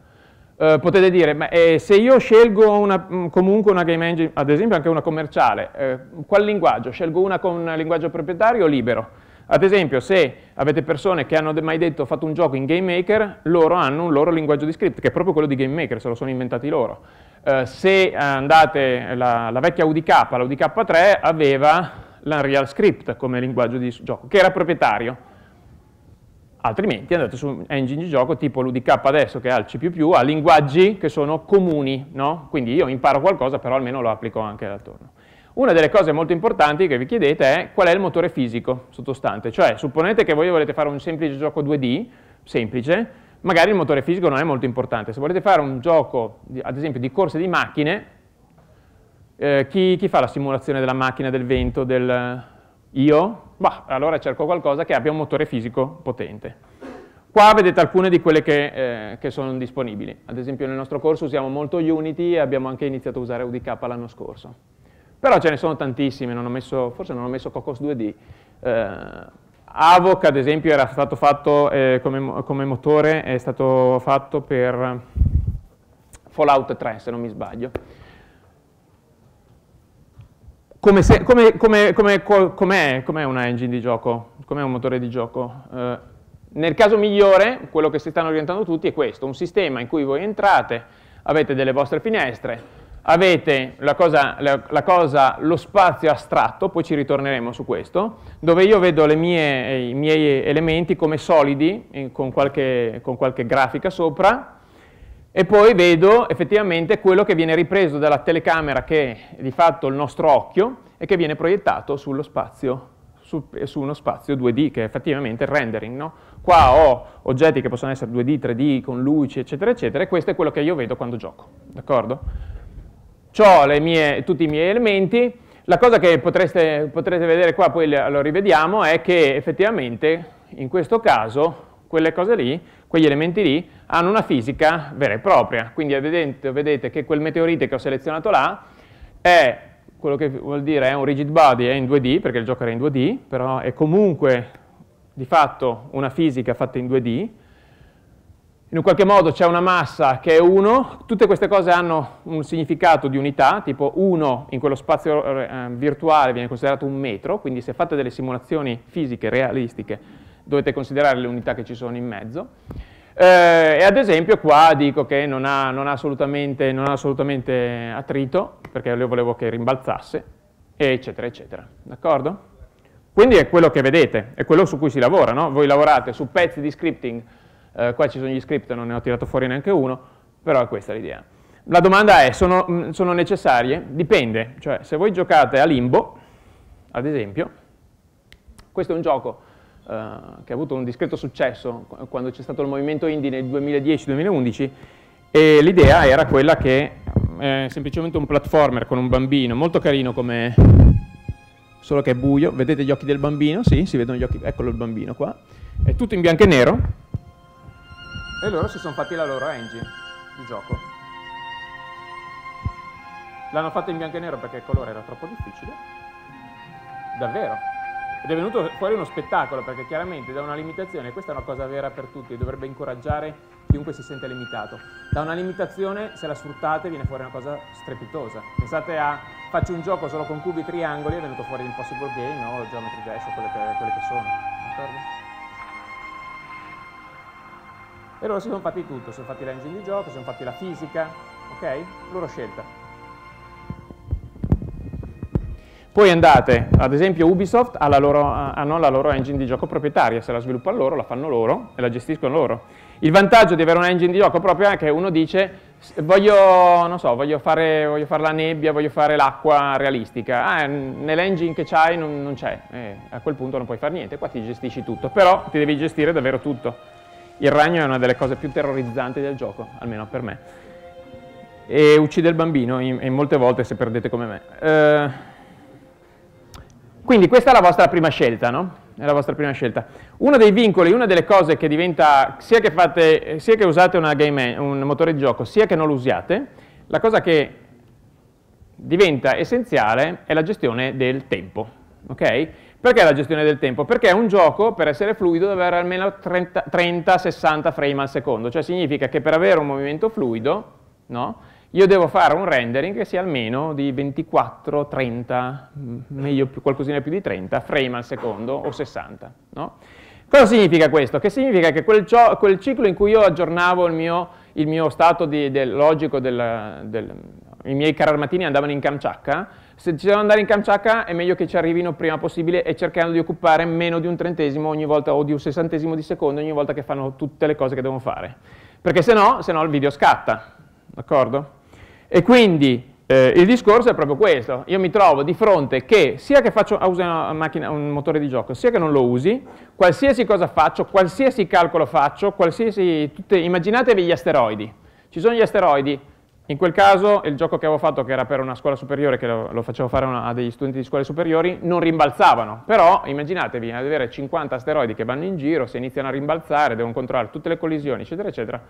B: Eh, potete dire, ma eh, se io scelgo una, mm, comunque una game engine, ad esempio anche una commerciale, eh, qual linguaggio? Scelgo una con linguaggio proprietario o libero? Ad esempio, se avete persone che hanno mai detto fatto un gioco in Game Maker, loro hanno un loro linguaggio di script, che è proprio quello di Game Maker, se lo sono inventati loro. Eh, se andate, la, la vecchia UDK, la UDK3, aveva l'Unreal Script come linguaggio di gioco, che era proprietario. Altrimenti andate su engine di gioco tipo l'UDK adesso che ha il C++, ha linguaggi che sono comuni, no? Quindi io imparo qualcosa però almeno lo applico anche da attorno. Una delle cose molto importanti che vi chiedete è qual è il motore fisico sottostante, cioè supponete che voi volete fare un semplice gioco 2D, semplice, magari il motore fisico non è molto importante, se volete fare un gioco ad esempio di corse di macchine, eh, chi, chi, fa la simulazione della macchina, del vento, del io? Bah, allora cerco qualcosa che abbia un motore fisico potente. Qua vedete alcune di quelle che, eh, che sono disponibili, ad esempio nel nostro corso usiamo molto Unity e abbiamo anche iniziato a usare UDK l'anno scorso. Però ce ne sono tantissime, non messo, forse non ho messo Cocos 2D. Eh, Avoc, ad esempio, era stato fatto eh, come, come, motore, è stato fatto per Fallout 3, se non mi sbaglio. Come, se, come, come, come com com una engine di gioco? Com'è un motore di gioco? Eh, nel caso migliore, quello che si stanno orientando tutti è questo, un sistema in cui voi entrate, avete delle vostre finestre, avete la cosa, la, la cosa, lo spazio astratto, poi ci ritorneremo su questo, dove io vedo mie, eh, i miei elementi come solidi, in, eh, con, qualche, con qualche grafica sopra, e poi vedo effettivamente quello che viene ripreso dalla telecamera, che è di fatto il nostro occhio, e che viene proiettato sullo spazio su, eh, su, uno spazio 2D, che è effettivamente il rendering. No? Qua ho oggetti che possono essere 2D, 3D, con luci, eccetera, eccetera, e questo è quello che io vedo quando gioco, d'accordo? ho mie, tutti i miei elementi, la cosa che potreste, potrete vedere qua, poi lo rivediamo, è che effettivamente in questo caso quelle cose lì, quegli elementi lì, hanno una fisica vera e propria. Quindi vedete, vedete che quel meteorite che ho selezionato là è, quello che vuol dire è un rigid body, è in 2D, perché il gioco era in 2D, però è comunque di fatto una fisica fatta in 2D, in un qualche modo c'è una massa che è 1, tutte queste cose hanno un significato di unità, tipo 1 in quello spazio eh, eh, virtuale viene considerato un metro, quindi se fate delle simulazioni fisiche realistiche dovete considerare le unità che ci sono in mezzo. Eh, e ad esempio qua dico che non ha, non, ha non ha, assolutamente, attrito, perché io volevo che rimbalzasse, eccetera, eccetera. D'accordo? Quindi è quello che vedete, è quello su cui si lavora, no? Voi lavorate su pezzi di scripting eh, qua ci sono gli script, non ne ho tirato fuori neanche uno, però è questa l'idea. La domanda è, sono, mm, sono necessarie? Dipende, cioè se voi giocate a Limbo, ad esempio, questo è un gioco eh, che ha avuto un discreto successo quando c'è stato il movimento indie nel 2010-2011 e l'idea era quella che è eh, semplicemente un platformer con un bambino, molto carino come, solo che è buio, vedete gli occhi del bambino? Sì, si vedono gli occhi, eccolo il bambino qua, è tutto in bianco e nero, e loro si sono fatti la loro engine di gioco. L'hanno fatta in bianco e nero perché il colore era troppo difficile. Davvero. Ed è venuto fuori uno spettacolo perché chiaramente da una limitazione, questa è una cosa vera per tutti, dovrebbe incoraggiare chiunque si sente limitato. Da una limitazione, se la sfruttate, viene fuori una cosa strepitosa. Pensate a faccio un gioco solo con cubi e triangoli, è venuto fuori Impossible Game o Geometry Dash o quelle che, quelle che sono. D'accordo? E loro si sono fatti tutto, si sono fatti l'engine di gioco, si sono fatti la fisica, ok? Loro scelta. Poi andate, ad esempio Ubisoft ha loro, hanno la loro engine di gioco proprietaria, se la sviluppano loro, la fanno loro e la gestiscono loro. Il vantaggio di avere un engine di gioco proprio è che uno dice voglio, so, voglio, fare, voglio fare, la nebbia, voglio fare l'acqua realistica, ah, nell'engine che c'hai non, non c'è, eh, a quel punto non puoi fare niente, qua ti gestisci tutto, però ti devi gestire davvero tutto. Il ragno è una delle cose più terrorizzanti del gioco, almeno per me. E uccide il bambino, e molte volte se perdete come me. Eh, quindi questa è la vostra prima scelta, no? È la vostra prima scelta. Uno dei vincoli, una delle cose che diventa, sia che, fate, sia che usate game, un motore di gioco, sia che non lo usiate, la cosa che diventa essenziale è la gestione del tempo, ok? Perché la gestione del tempo? Perché un gioco, per essere fluido, deve avere almeno 30-60 frame al secondo, cioè significa che per avere un movimento fluido, no, io devo fare un rendering che sia almeno di 24, 30, meglio qualcosina più di 30 frame al secondo o 60. No? Cosa significa questo? Che significa che quel, quel ciclo in cui io aggiornavo il mio, il mio stato di, del logico, del, del, i miei cararmatini andavano in camciacca, se ci devono andare in Kamchatka è meglio che ci arrivino prima possibile e cercando di occupare meno di un trentesimo ogni volta o di un sessantesimo di secondo ogni volta che fanno tutte le cose che devono fare. Perché se no, se no il video scatta, d'accordo? E quindi eh, il discorso è proprio questo, io mi trovo di fronte che sia che faccio, uso una macchina, un motore di gioco, sia che non lo usi, qualsiasi cosa faccio, qualsiasi calcolo faccio, qualsiasi, tutte, immaginatevi gli asteroidi, ci sono gli asteroidi, in quel caso il gioco che avevo fatto, che era per una scuola superiore, che lo, lo facevo fare una, a degli studenti di scuole superiori, non rimbalzavano. Però immaginatevi ad avere 50 asteroidi che vanno in giro, se iniziano a rimbalzare, devono controllare tutte le collisioni, eccetera, eccetera,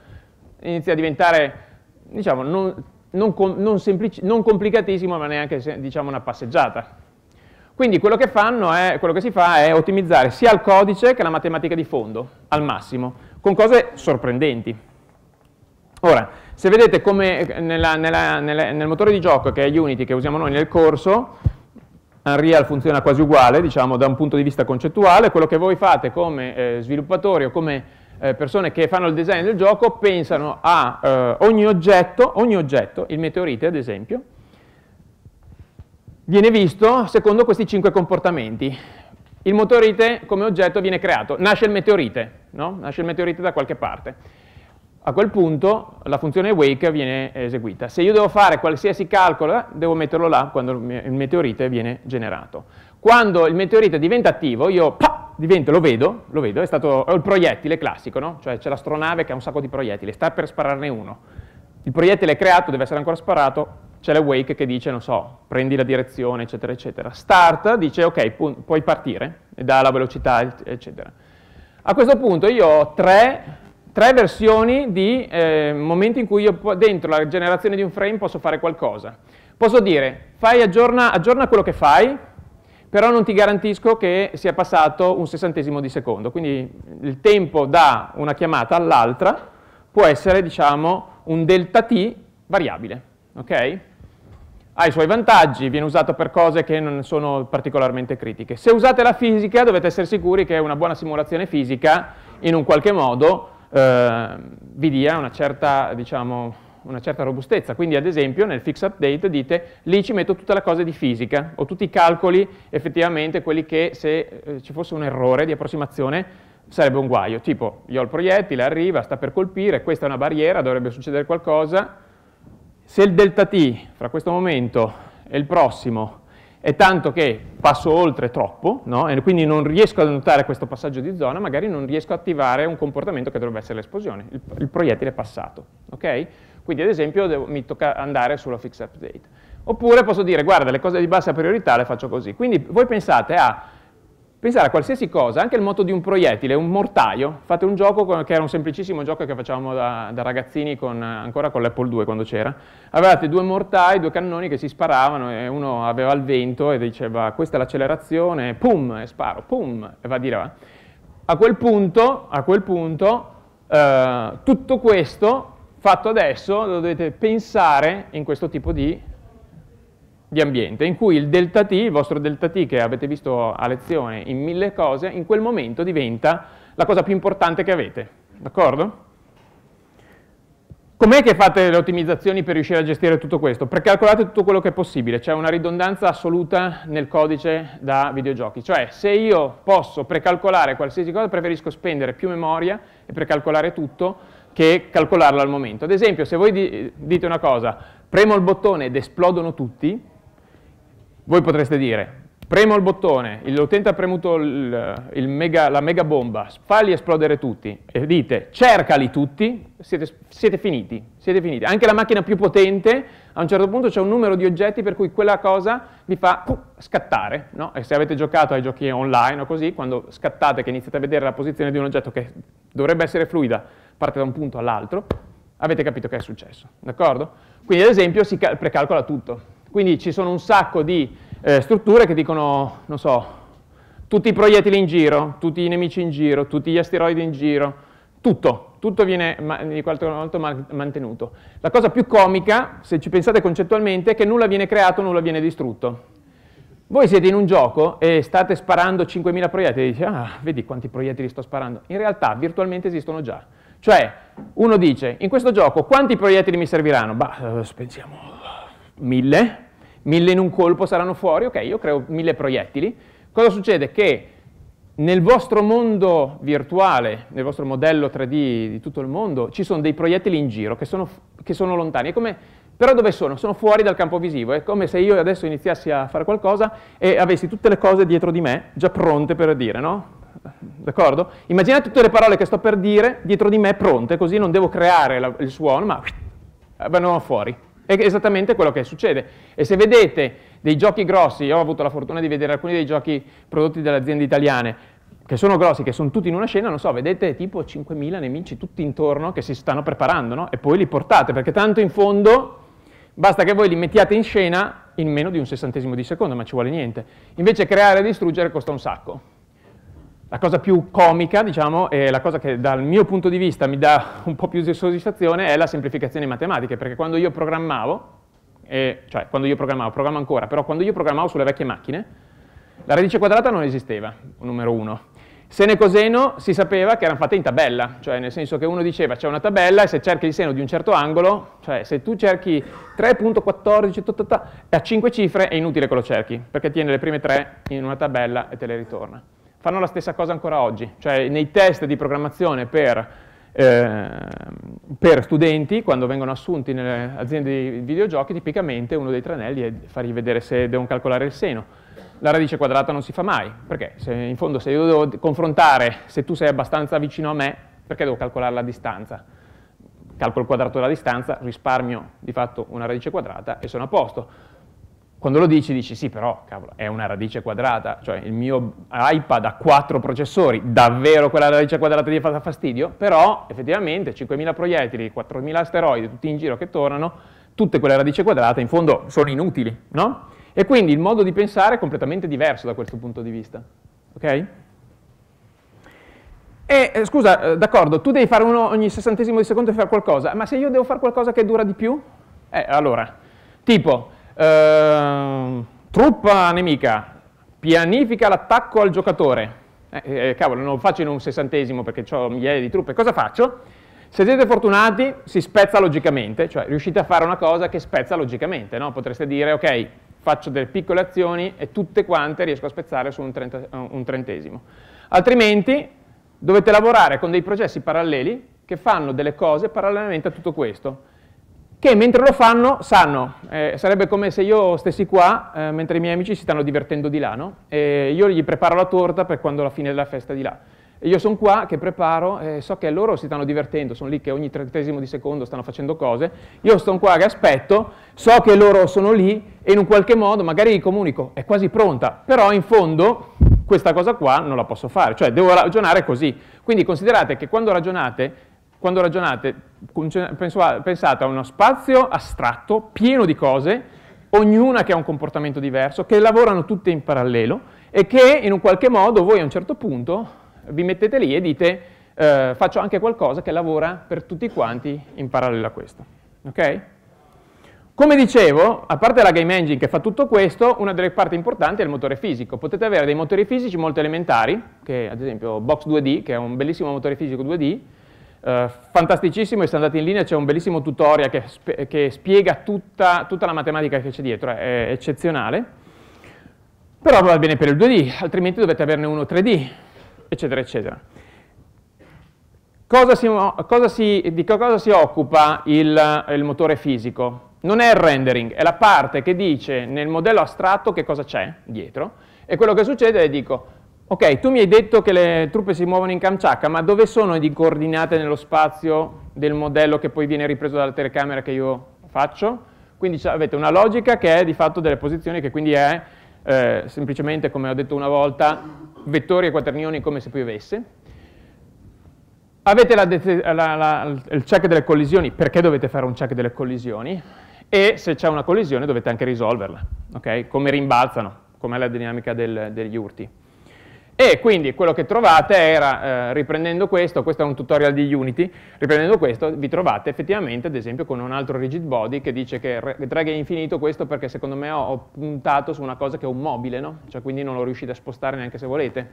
B: inizia a diventare, diciamo, non, non, non, non complicatissimo, ma neanche diciamo, una passeggiata. Quindi quello che, è, quello che si fa è ottimizzare sia il codice che la matematica di fondo, al massimo, con cose sorprendenti. Ora, se vedete come eh, nella, nella, nella, nel motore di gioco che è Unity, che usiamo noi nel corso, Unreal funziona quasi uguale, diciamo, da un punto di vista concettuale, quello che voi fate come eh, sviluppatori o come eh, persone che fanno il design del gioco pensano a eh, ogni, oggetto, ogni oggetto, il meteorite ad esempio, viene visto secondo questi cinque comportamenti. Il meteorite come oggetto viene creato, nasce il meteorite, no? nasce il meteorite da qualche parte a quel punto la funzione wake viene eseguita. Se io devo fare qualsiasi calcolo, devo metterlo là quando il meteorite viene generato. Quando il meteorite diventa attivo, io pa, divento, lo vedo, lo vedo, è stato è il proiettile classico, no? cioè c'è l'astronave che ha un sacco di proiettili, sta per spararne uno. Il proiettile è creato, deve essere ancora sparato, c'è la wake che dice, non so, prendi la direzione, eccetera, eccetera. Start dice, ok, pu puoi partire, e dà la velocità, eccetera. A questo punto io ho tre tre versioni di eh, momenti in cui io dentro la generazione di un frame posso fare qualcosa. Posso dire, fai, aggiorna, aggiorna quello che fai, però non ti garantisco che sia passato un sessantesimo di secondo, quindi il tempo da una chiamata all'altra può essere, diciamo, un delta t variabile, ok? Ha i suoi vantaggi, viene usato per cose che non sono particolarmente critiche. Se usate la fisica dovete essere sicuri che una buona simulazione fisica in un qualche modo eh, vi dia una certa, diciamo, una certa robustezza. Quindi ad esempio nel fix update dite lì ci metto tutta la cosa di fisica, ho tutti i calcoli effettivamente quelli che se eh, ci fosse un errore di approssimazione sarebbe un guaio, tipo io ho il proiettile, arriva, sta per colpire, questa è una barriera, dovrebbe succedere qualcosa, se il delta t fra questo momento e il prossimo è tanto che passo oltre troppo, no? e quindi non riesco ad annotare questo passaggio di zona, magari non riesco ad attivare un comportamento che dovrebbe essere l'esplosione, il, il, proiettile è passato. Okay? Quindi ad esempio devo, mi tocca andare sulla fix update. Oppure posso dire, guarda, le cose di bassa priorità le faccio così. Quindi voi pensate a ah, pensare a qualsiasi cosa, anche il moto di un proiettile, un mortaio, fate un gioco con, che era un semplicissimo gioco che facevamo da, da ragazzini con, ancora con l'Apple 2 quando c'era, avevate due mortai, due cannoni che si sparavano e uno aveva il vento e diceva questa è l'accelerazione, pum, e sparo, pum, e va di là. A quel punto, a quel punto eh, tutto questo fatto adesso lo dovete pensare in questo tipo di di ambiente, in cui il delta t, il vostro delta t che avete visto a lezione in mille cose, in quel momento diventa la cosa più importante che avete, d'accordo? Com'è che fate le ottimizzazioni per riuscire a gestire tutto questo? Precalcolate tutto quello che è possibile, c'è una ridondanza assoluta nel codice da videogiochi, cioè se io posso precalcolare qualsiasi cosa preferisco spendere più memoria e precalcolare tutto che calcolarla al momento. Ad esempio se voi dite una cosa, premo il bottone ed esplodono tutti, voi potreste dire, premo il bottone, l'utente ha premuto il, il mega, la mega bomba, falli esplodere tutti, e dite cercali tutti, siete, siete, finiti, siete finiti. Anche la macchina più potente, a un certo punto c'è un numero di oggetti per cui quella cosa vi fa puh, scattare, no? e se avete giocato ai giochi online o così, quando scattate che iniziate a vedere la posizione di un oggetto che dovrebbe essere fluida, parte da un punto all'altro, avete capito che è successo, d'accordo? Quindi ad esempio si precalcola tutto, quindi ci sono un sacco di eh, strutture che dicono, non so, tutti i proiettili in giro, tutti i nemici in giro, tutti gli asteroidi in giro, tutto, tutto viene di qualche volta mantenuto. La cosa più comica, se ci pensate concettualmente, è che nulla viene creato, nulla viene distrutto. Voi siete in un gioco e state sparando 5.000 proiettili, e dice, ah, vedi quanti proiettili sto sparando. In realtà, virtualmente esistono già. Cioè, uno dice, in questo gioco quanti proiettili mi serviranno? Bah, eh, pensiamo, mille mille in un colpo saranno fuori, ok, io creo mille proiettili. Cosa succede? Che nel vostro mondo virtuale, nel vostro modello 3D di tutto il mondo, ci sono dei proiettili in giro che sono, che sono lontani. Come, però dove sono? Sono fuori dal campo visivo. È come se io adesso iniziassi a fare qualcosa e avessi tutte le cose dietro di me già pronte per dire, no? D'accordo? Immaginate tutte le parole che sto per dire dietro di me pronte, così non devo creare la, il suono, ma vanno fuori. È esattamente quello che succede. E se vedete dei giochi grossi, io ho avuto la fortuna di vedere alcuni dei giochi prodotti dalle aziende italiane, che sono grossi, che sono tutti in una scena, non so, vedete tipo 5.000 nemici tutti intorno che si stanno preparando, no? E poi li portate, perché tanto in fondo basta che voi li mettiate in scena in meno di un sessantesimo di secondo, ma ci vuole niente. Invece creare e distruggere costa un sacco. La cosa più comica, diciamo, e la cosa che dal mio punto di vista mi dà un po' più di soddisfazione è la semplificazione matematica, perché quando io programmavo, e, cioè quando io programmavo, programmo ancora, però quando io programmavo sulle vecchie macchine, la radice quadrata non esisteva, numero uno. Seno e coseno si sapeva che erano fatte in tabella, cioè nel senso che uno diceva c'è una tabella e se cerchi il seno di un certo angolo, cioè se tu cerchi 3.14 e a 5 cifre è inutile che lo cerchi, perché tiene le prime 3 in una tabella e te le ritorna fanno la stessa cosa ancora oggi, cioè nei test di programmazione per, eh, per studenti, quando vengono assunti nelle aziende di videogiochi, tipicamente uno dei tranelli è fargli vedere se devono calcolare il seno. La radice quadrata non si fa mai, perché se, in fondo se io devo confrontare, se tu sei abbastanza vicino a me, perché devo calcolare la distanza? Calcolo il quadrato della distanza, risparmio di fatto una radice quadrata e sono a posto quando lo dici dici sì però, cavolo, è una radice quadrata, cioè il mio iPad ha quattro processori, davvero quella radice quadrata gli fa fastidio? Però effettivamente 5.000 proiettili, 4.000 asteroidi, tutti in giro che tornano, tutte quelle radici quadrate in fondo sono inutili, no? E quindi il modo di pensare è completamente diverso da questo punto di vista, ok? E eh, scusa, eh, d'accordo, tu devi fare uno ogni sessantesimo di secondo e fare qualcosa, ma se io devo fare qualcosa che dura di più? Eh, allora, tipo, Ehm, truppa nemica, pianifica l'attacco al giocatore. Eh, eh, eh, cavolo, non lo faccio in un sessantesimo perché ho migliaia di truppe. Cosa faccio? Se siete fortunati, si spezza logicamente, cioè riuscite a fare una cosa che spezza logicamente, no? Potreste dire, ok, faccio delle piccole azioni e tutte quante riesco a spezzare su un, trenta, un trentesimo. Altrimenti dovete lavorare con dei processi paralleli che fanno delle cose parallelamente a tutto questo che mentre lo fanno sanno, eh, sarebbe come se io stessi qua eh, mentre i miei amici si stanno divertendo di là, no? E io gli preparo la torta per quando la fine della festa è di là. E io sono qua che preparo, eh, so che loro si stanno divertendo, sono lì che ogni trentesimo di secondo stanno facendo cose, io sono qua che aspetto, so che loro sono lì e in un qualche modo magari gli comunico, è quasi pronta, però in fondo questa cosa qua non la posso fare, cioè devo ragionare così. Quindi considerate che quando ragionate quando ragionate, pensate a uno spazio astratto, pieno di cose, ognuna che ha un comportamento diverso, che lavorano tutte in parallelo e che in un qualche modo voi a un certo punto vi mettete lì e dite eh, faccio anche qualcosa che lavora per tutti quanti in parallelo a questo. Okay? Come dicevo, a parte la game engine che fa tutto questo, una delle parti importanti è il motore fisico. Potete avere dei motori fisici molto elementari, che ad esempio Box 2D, che è un bellissimo motore fisico 2D, Uh, fantasticissimo, siamo andati in linea, c'è un bellissimo tutorial che, sp che spiega tutta, tutta, la matematica che c'è dietro, è eccezionale, però va bene per il 2D, altrimenti dovete averne uno 3D, eccetera, eccetera. Cosa si, cosa si, di cosa si occupa il, il motore fisico? Non è il rendering, è la parte che dice nel modello astratto che cosa c'è dietro, e quello che succede è dico, Ok, tu mi hai detto che le truppe si muovono in Kamchatka, ma dove sono le coordinate nello spazio del modello che poi viene ripreso dalla telecamera che io faccio? Quindi avete una logica che è di fatto delle posizioni che quindi è eh, semplicemente, come ho detto una volta, vettori e quaternioni come se piovesse. Avete la la, la, il check delle collisioni, perché dovete fare un check delle collisioni? E se c'è una collisione dovete anche risolverla, okay? Come rimbalzano, com'è la dinamica del, degli urti. E quindi quello che trovate era, eh, riprendendo questo, questo è un tutorial di Unity, riprendendo questo vi trovate effettivamente ad esempio con un altro rigid body che dice che drag è infinito questo perché secondo me ho, ho puntato su una cosa che è un mobile, no? cioè quindi non lo riuscite a spostare neanche se volete.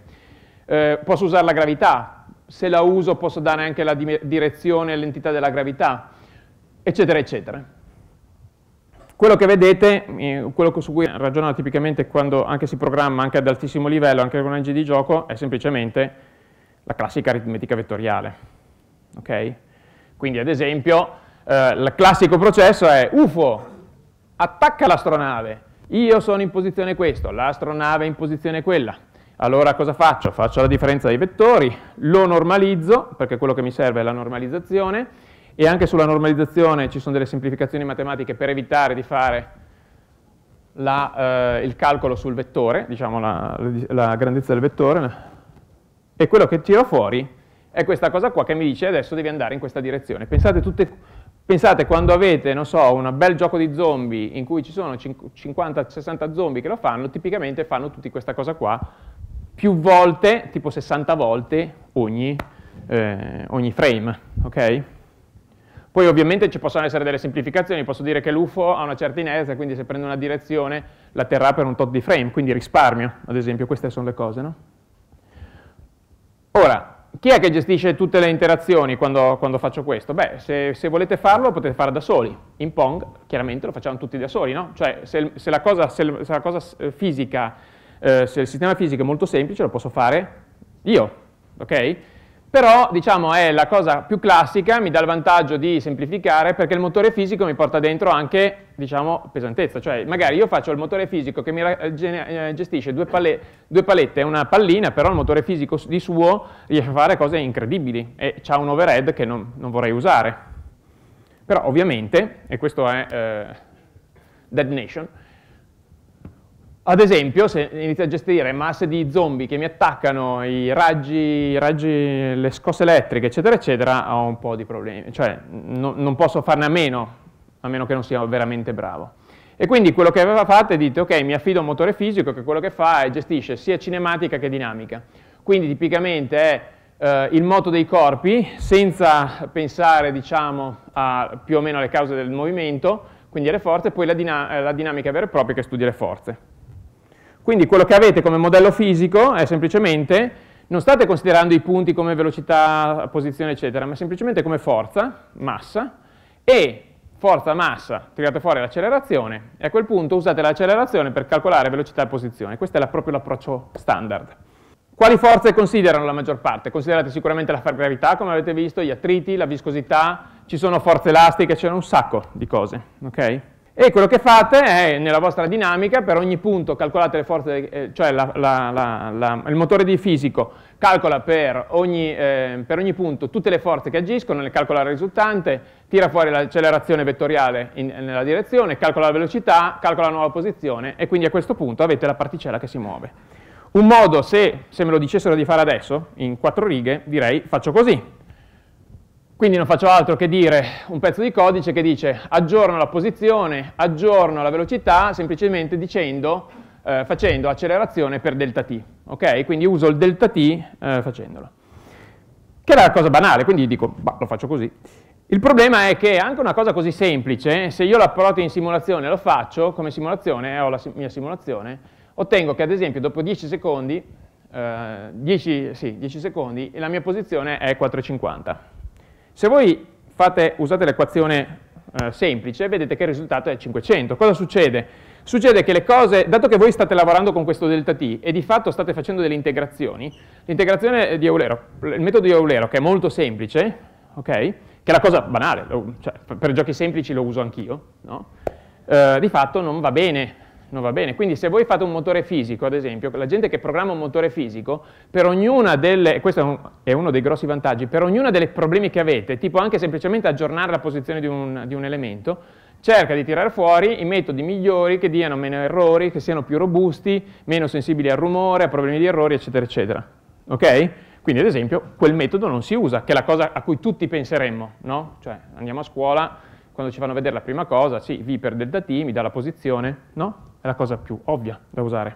B: Eh, posso usare la gravità, se la uso posso dare anche la direzione e l'entità della gravità, eccetera eccetera. Quello che vedete, quello su cui ragiona tipicamente quando anche si programma anche ad altissimo livello, anche con un di gioco, è semplicemente la classica aritmetica vettoriale. Okay? Quindi ad esempio eh, il classico processo è UFO, attacca l'astronave, io sono in posizione questo, l'astronave è in posizione quella, allora cosa faccio? Faccio la differenza dei vettori, lo normalizzo, perché quello che mi serve è la normalizzazione, e anche sulla normalizzazione ci sono delle semplificazioni matematiche per evitare di fare la, eh, il calcolo sul vettore, diciamo la, la grandezza del vettore, e quello che tiro fuori è questa cosa qua che mi dice adesso devi andare in questa direzione. Pensate, tutte, pensate quando avete, non so, un bel gioco di zombie in cui ci sono 50-60 zombie che lo fanno, tipicamente fanno tutti questa cosa qua più volte, tipo 60 volte ogni, eh, ogni frame, ok? Poi ovviamente ci possono essere delle semplificazioni, posso dire che l'UFO ha una certa inerzia, quindi se prende una direzione la terrà per un tot di frame, quindi risparmio, ad esempio, queste sono le cose. No? Ora, chi è che gestisce tutte le interazioni quando, quando faccio questo? Beh, se, se, volete farlo lo potete fare da soli. In Pong, chiaramente, lo facciamo tutti da soli, no? Cioè, se, se, la, cosa, se la cosa, eh, fisica, eh, se il sistema fisico è molto semplice, lo posso fare io, ok? però diciamo è la cosa più classica, mi dà il vantaggio di semplificare perché il motore fisico mi porta dentro anche diciamo, pesantezza, cioè magari io faccio il motore fisico che mi eh, eh, gestisce due, palette e una pallina, però il motore fisico di suo riesce a fare cose incredibili e ha un overhead che non, non, vorrei usare. Però ovviamente, e questo è eh, Dead Nation, ad esempio, se inizio a gestire masse di zombie che mi attaccano, i raggi, i raggi le scosse elettriche, eccetera, eccetera, ho un po' di problemi. Cioè, no, non posso farne a meno, a meno che non sia veramente bravo. E quindi quello che aveva fatto è detto, ok, mi affido a un motore fisico che quello che fa è gestisce sia cinematica che dinamica. Quindi tipicamente è eh, il moto dei corpi, senza pensare, diciamo, a, più o meno alle cause del movimento, quindi alle forze, e poi la, dina la dinamica vera e propria che studia le forze. Quindi quello che avete come modello fisico è semplicemente, non state considerando i punti come velocità, posizione, eccetera, ma semplicemente come forza, massa, e forza, massa, tirate fuori l'accelerazione, e a quel punto usate l'accelerazione per calcolare velocità e posizione. Questo è la, proprio l'approccio standard. Quali forze considerano la maggior parte? Considerate sicuramente la far gravità, come avete visto, gli attriti, la viscosità, ci sono forze elastiche, c'è un sacco di cose, ok? E quello che fate è, nella vostra dinamica, per ogni punto calcolate le forze, eh, cioè la, la, la, il motore di fisico calcola per ogni, eh, per ogni, punto tutte le forze che agiscono, ne calcola la risultante, tira fuori l'accelerazione vettoriale in, nella direzione, calcola la velocità, calcola la nuova posizione e quindi a questo punto avete la particella che si muove. Un modo, se, se me lo dicessero di fare adesso, in quattro righe, direi faccio così. Quindi non faccio altro che dire un pezzo di codice che dice aggiorno la posizione, aggiorno la velocità, semplicemente dicendo, eh, facendo accelerazione per delta t. Okay? Quindi uso il delta t eh, facendolo. Che era una cosa banale, quindi dico, bah, lo faccio così. Il problema è che anche una cosa così semplice, eh. se io la proto in simulazione e lo faccio come simulazione, eh, ho la mia simulazione, ottengo che ad esempio dopo 10 secondi, eh, 10, sì, 10 secondi, la mia posizione è 4,50. Se voi fate, usate l'equazione eh, semplice, vedete che il risultato è 500. Cosa succede? Succede che le cose, dato che voi state lavorando con questo delta t e di fatto state facendo delle integrazioni, l'integrazione di Eulero, il metodo di Eulero che è molto semplice, okay, che è la cosa banale, cioè, per giochi semplici lo uso anch'io, no? eh, di fatto non va bene non va bene. Quindi se voi fate un motore fisico, ad esempio, la gente che programma un motore fisico, per ognuna delle, questo è uno dei grossi vantaggi, per ognuna delle problemi che avete, tipo anche semplicemente aggiornare la posizione di un, di un elemento, cerca di tirare fuori i metodi migliori che diano meno errori, che siano più robusti, meno sensibili al rumore, a problemi di errori, eccetera, eccetera. Ok? Quindi ad esempio quel metodo non si usa, che è la cosa a cui tutti penseremmo, no? Cioè andiamo a scuola, quando ci fanno vedere la prima cosa, sì, V per delta t mi dà la posizione, no? È la cosa più ovvia da usare.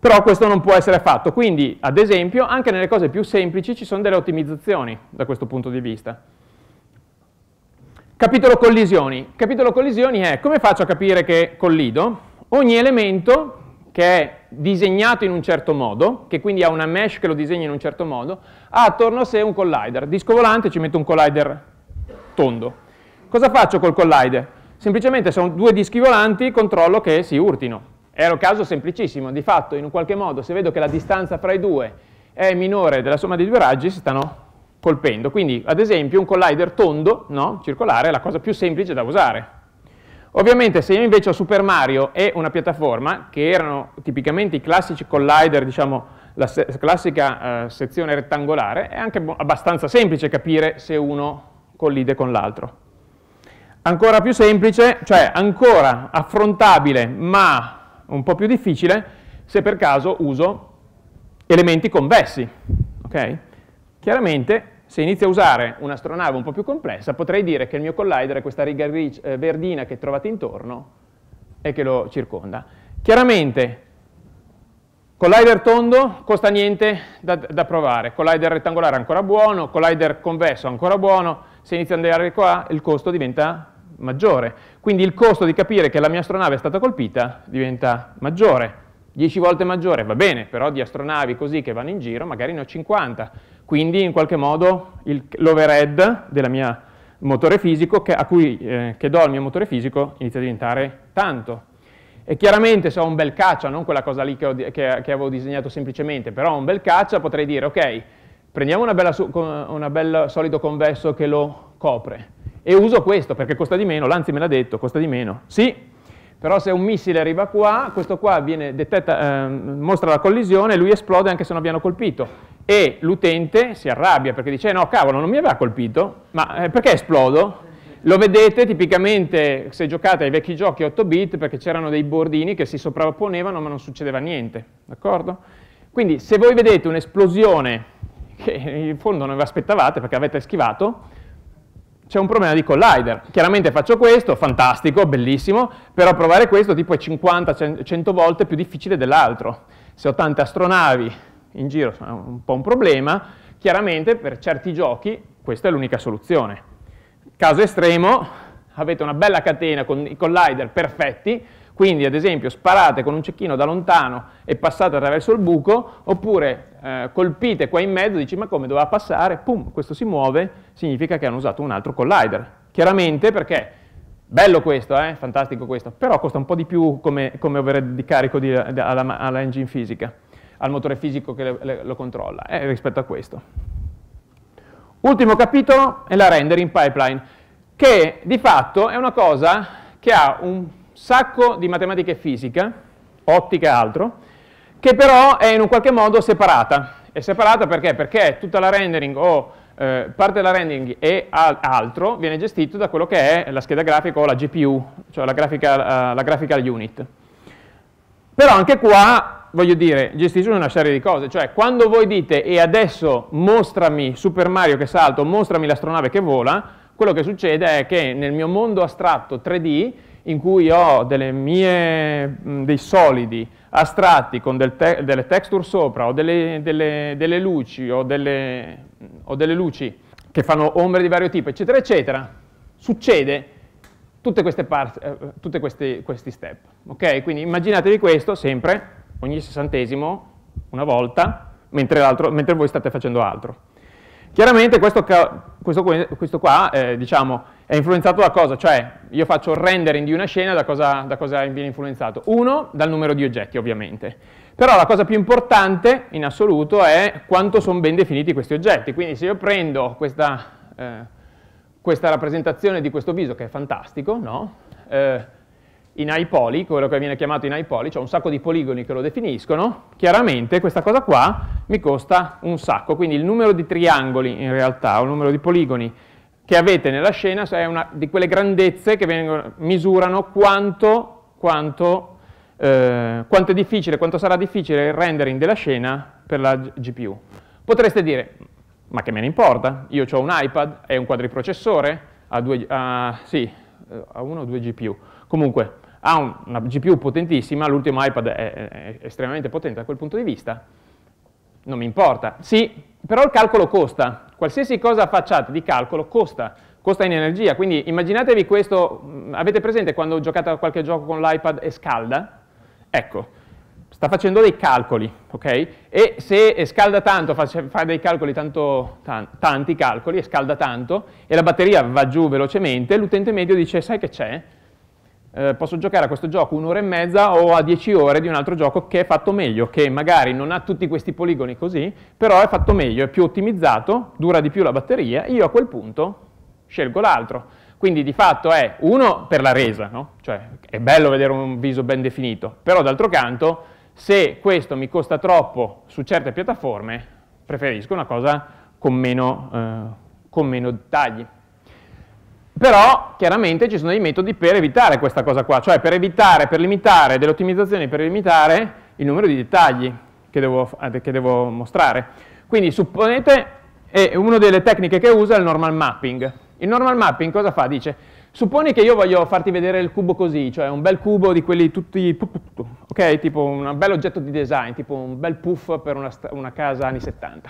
B: Però questo non può essere fatto, quindi ad esempio anche nelle cose più semplici ci sono delle ottimizzazioni da questo punto di vista. Capitolo collisioni. Capitolo collisioni è come faccio a capire che collido? Ogni elemento che è disegnato in un certo modo, che quindi ha una mesh che lo disegna in un certo modo, ha attorno a sé un collider. Disco volante ci metto un collider tondo. Cosa faccio col collide? Semplicemente sono due dischi volanti, controllo che si urtino. È un caso semplicissimo, di fatto in un qualche modo se vedo che la distanza fra i due è minore della somma dei due raggi si stanno colpendo. Quindi ad esempio un collider tondo, no? circolare, è la cosa più semplice da usare. Ovviamente se io invece ho Super Mario e una piattaforma, che erano tipicamente i classici collider, diciamo la se classica eh, sezione rettangolare, è anche abbastanza semplice capire se uno collide con l'altro. Ancora più semplice, cioè ancora affrontabile ma un po' più difficile se per caso uso elementi convessi. Okay? Chiaramente se inizio a usare un'astronave un po' più complessa potrei dire che il mio collider è questa riga eh, verdina che trovate intorno e che lo circonda. Chiaramente Collider tondo costa niente da, da, provare, collider rettangolare ancora buono, collider convesso ancora buono, se inizio ad andare qua il costo diventa maggiore. Quindi il costo di capire che la mia astronave è stata colpita diventa maggiore, 10 volte maggiore, va bene, però di astronavi così che vanno in giro magari ne ho 50, quindi in qualche modo l'overhead del mio motore fisico che, a cui, eh, che do al mio motore fisico inizia a diventare tanto. E chiaramente se ho un bel caccia, non quella cosa lì che, ho, che, che avevo disegnato semplicemente, però un bel caccia potrei dire, ok, prendiamo un bel solido convesso che lo copre, e uso questo perché costa di meno, l'Anzi me l'ha detto, costa di meno. Sì, però se un missile arriva qua, questo qua viene, detetta, eh, mostra la collisione e lui esplode anche se non abbiano colpito. E l'utente si arrabbia perché dice eh, no cavolo non mi aveva colpito, ma eh, perché esplodo? Lo vedete tipicamente se giocate ai vecchi giochi 8 bit perché c'erano dei bordini che si sovrapponevano ma non succedeva niente, d'accordo? Quindi se voi vedete un'esplosione che in fondo non vi aspettavate perché avete schivato, c'è un problema di collider. Chiaramente faccio questo, fantastico, bellissimo, però provare questo tipo è 50-100 volte più difficile dell'altro. Se ho tante astronavi in giro è un po' un problema, chiaramente per certi giochi questa è l'unica soluzione. Caso estremo, avete una bella catena con i collider perfetti, quindi ad esempio sparate con un cecchino da lontano e passate attraverso il buco, oppure eh, colpite qua in mezzo, dici ma come doveva passare, pum, questo si muove, significa che hanno usato un altro collider. Chiaramente perché, bello questo, eh? fantastico questo, però costa un po' di più come, come overhead di carico di, alla, alla, engine fisica, al motore fisico che le, lo controlla, eh, rispetto a questo. Ultimo capitolo è la rendering pipeline, che di fatto è una cosa che ha un sacco di matematica e fisica, ottica e altro, che però è in un qualche modo separata. È separata perché? Perché tutta la rendering o eh, parte della rendering e altro viene gestito da quello che è la scheda grafica o la GPU, cioè la, grafica, eh, la graphical unit. Però anche qua, voglio dire, gestisce una serie di cose, cioè quando voi dite e adesso mostrami Super Mario che salto, mostrami l'astronave che vola, quello che succede è che nel mio mondo astratto 3D, in cui ho mie, dei solidi, astratti con del te delle texture sopra o delle, delle, delle luci o delle, o delle luci che fanno ombre di vario tipo, eccetera, eccetera, succede tutte tutti eh, tutti questi step. Okay? Quindi immaginatevi questo sempre, ogni sessantesimo, una volta, mentre, mentre voi state facendo altro. Chiaramente questo, questo, questo qua, eh, diciamo, è influenzato da cosa? Cioè, io faccio il rendering di una scena, da cosa, da cosa viene influenzato? Uno, dal numero di oggetti, ovviamente. Però la cosa più importante, in assoluto, è quanto sono ben definiti questi oggetti. Quindi se io prendo questa, eh, questa rappresentazione di questo viso, che è fantastico, no? eh, in iPoly, quello che viene chiamato in iPoly, c'è cioè un sacco di poligoni che lo definiscono, chiaramente questa cosa qua mi costa un sacco. Quindi il numero di triangoli, in realtà, o il numero di poligoni che avete nella scena è una di quelle grandezze che vengono, misurano quanto, quanto, eh, quanto, è difficile, quanto sarà difficile il rendering della scena per la GPU. Potreste dire, ma che me ne importa? Io ho un iPad, è un quadriprocessore, ha, due, uh, sì, eh, ha uno o due GPU. Comunque, ha un, una GPU potentissima, l'ultimo iPad è, è estremamente potente da quel punto di vista, non mi importa. Sì, però il calcolo costa, Qualsiasi cosa facciate di calcolo costa, costa in energia, quindi immaginatevi questo, mm, avete presente quando giocate a qualche gioco con l'iPad e scalda? Ecco, sta facendo dei calcoli, ok? E se scalda tanto, fa, dei calcoli tanto, tanti calcoli, e scalda tanto, e la batteria va giù velocemente, l'utente medio dice, sai che c'è? eh, posso giocare a questo gioco un'ora e mezza o a dieci ore di un altro gioco che è fatto meglio, che magari non ha tutti questi poligoni così, però è fatto meglio, è più ottimizzato, dura di più la batteria, io a quel punto scelgo l'altro. Quindi di fatto è uno per la resa, no? cioè è bello vedere un viso ben definito, però d'altro canto se questo mi costa troppo su certe piattaforme preferisco una cosa con meno, eh, con meno tagli. Però chiaramente ci sono dei metodi per evitare questa cosa qua, cioè per evitare, per limitare, delle ottimizzazioni per limitare il numero di dettagli che devo, eh, che devo mostrare. Quindi supponete, e una delle tecniche che usa è il normal mapping. Il normal mapping cosa fa? Dice, supponi che io voglio farti vedere il cubo così, cioè un bel cubo di quelli tutti, ok? Tipo un bel oggetto di design, tipo un bel puff per una, una casa anni 70.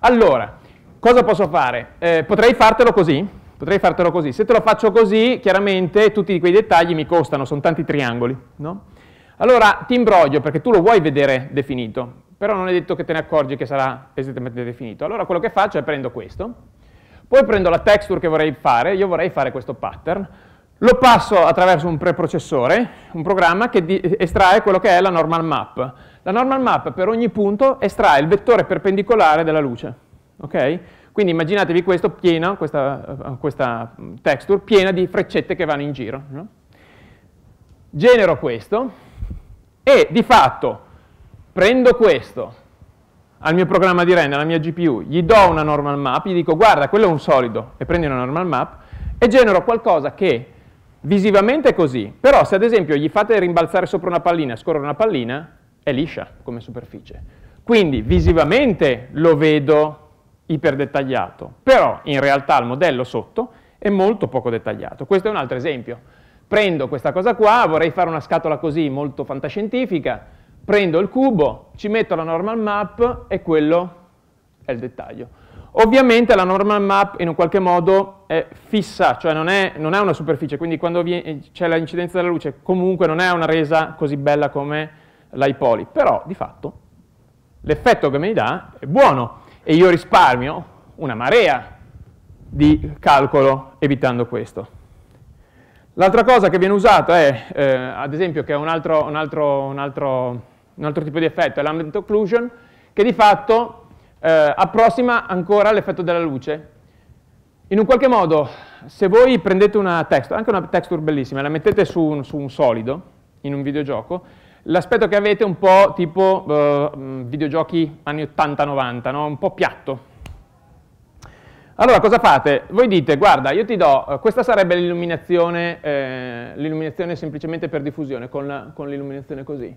B: Allora, cosa posso fare? Eh, potrei fartelo così, Potrei fartelo così. Se te lo faccio così, chiaramente tutti quei dettagli mi costano, sono tanti triangoli. No? Allora ti imbroglio perché tu lo vuoi vedere definito, però non è detto che te ne accorgi che sarà esattamente definito. Allora quello che faccio è prendo questo, poi prendo la texture che vorrei fare, io vorrei fare questo pattern, lo passo attraverso un preprocessore, un programma che estrae quello che è la normal map. La normal map per ogni punto estrae il vettore perpendicolare della luce. Okay? Quindi immaginatevi questo pieno, questa, eh, questa texture piena di freccette che vanno in giro. No? Genero questo e di fatto prendo questo al mio programma di render, alla mia GPU, gli do una normal map, gli dico guarda quello è un solido e prendi una normal map e genero qualcosa che visivamente è così, però se ad esempio gli fate rimbalzare sopra una pallina, e scorrere una pallina, è liscia come superficie. Quindi visivamente lo vedo iperdettagliato, però in realtà il modello sotto è molto poco dettagliato. Questo è un altro esempio. Prendo questa cosa qua, vorrei fare una scatola così molto fantascientifica, prendo il cubo, ci metto la normal map e quello è il dettaglio. Ovviamente la normal map in un qualche modo è fissa, cioè non è, non è una superficie, quindi quando c'è l'incidenza della luce comunque non è una resa così bella come l'ipoli, però di fatto l'effetto che mi dà è buono e io risparmio una marea di calcolo evitando questo. L'altra cosa che viene usata è, eh, ad esempio, che è un altro, un, altro, un, altro, un altro, tipo di effetto, è l'ambient occlusion, che di fatto eh, approssima ancora l'effetto della luce. In un qualche modo, se voi prendete una texture, anche una texture bellissima, e la mettete su, su un solido, in un videogioco, l'aspetto che avete è un po' tipo eh, mm, videogiochi anni 80-90, no? un po' piatto. Allora, cosa fate? Voi dite, guarda, io ti do, eh, questa sarebbe l'illuminazione, eh, semplicemente per diffusione, con, con l'illuminazione così.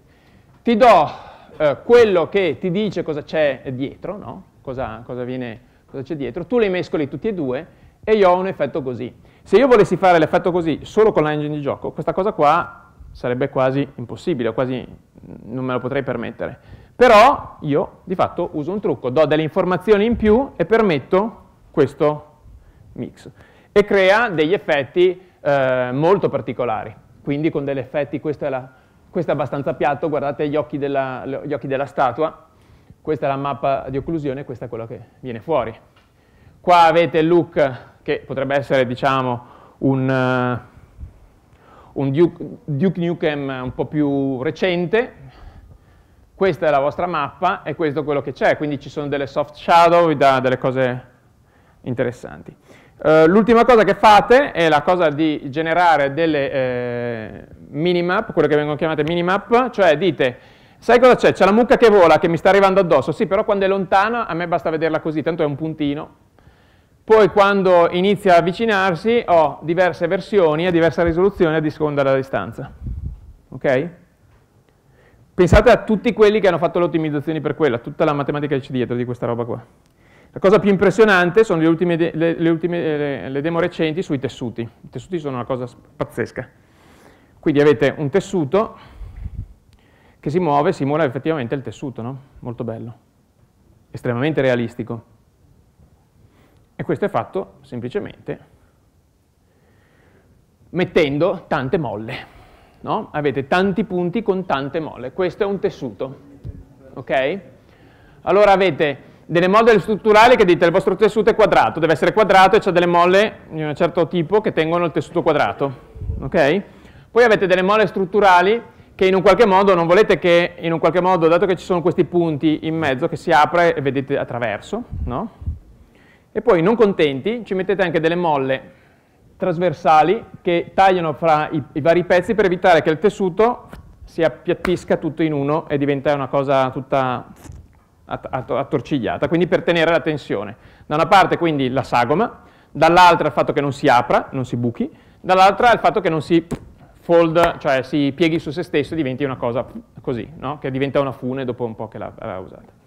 B: Ti do eh, quello che ti dice cosa c'è dietro, no? cosa, cosa c'è dietro, tu le mescoli tutti e due e io ho un effetto così. Se io volessi fare l'effetto così solo con l'engine di gioco, questa cosa qua sarebbe quasi impossibile, quasi non me lo potrei permettere. Però io di fatto uso un trucco, do delle informazioni in più e permetto questo mix. E crea degli effetti eh, molto particolari, quindi con degli effetti, questo è, la, questo è abbastanza piatto, guardate gli occhi, della, gli occhi della statua, questa è la mappa di occlusione, questa è quella che viene fuori. Qua avete il look che potrebbe essere diciamo un eh, un Duke, Duke Nukem un po' più recente, questa è la vostra mappa e questo è quello che c'è, quindi ci sono delle soft shadow, vi dà delle cose interessanti. Uh, L'ultima cosa che fate è la cosa di generare delle eh, minimap, quelle che vengono chiamate minimap, cioè dite, sai cosa c'è? C'è la mucca che vola, che mi sta arrivando addosso, sì, però quando è lontana a me basta vederla così, tanto è un puntino, poi quando inizia a avvicinarsi ho diverse versioni a diversa risoluzione a disconda della distanza. Okay? Pensate a tutti quelli che hanno fatto le ottimizzazioni per quella, tutta la matematica che c'è dietro di questa roba qua. La cosa più impressionante sono le, ultime, le, le, ultime, le demo recenti sui tessuti. I tessuti sono una cosa pazzesca. Quindi avete un tessuto che si muove, simula effettivamente il tessuto, no? Molto bello. Estremamente realistico. E questo è fatto semplicemente mettendo tante molle. No? Avete tanti punti con tante molle. Questo è un tessuto. Ok? Allora avete delle molle strutturali che dite il vostro tessuto è quadrato, deve essere quadrato e c'è delle molle di un certo tipo che tengono il tessuto quadrato. Ok? Poi avete delle molle strutturali che in un qualche modo non volete che, in un qualche modo, dato che ci sono questi punti in mezzo, che si apre e vedete attraverso, no? E poi, non contenti, ci mettete anche delle molle trasversali che tagliano fra i, i vari pezzi per evitare che il tessuto si appiattisca tutto in uno e diventa una cosa tutta attorcigliata, quindi per tenere la tensione. Da una parte quindi la sagoma, dall'altra il fatto che non si apra, non si buchi, dall'altra il fatto che non si fold, cioè si pieghi su se stesso e diventi una cosa così, no? che diventa una fune dopo un po' che l'ha usata.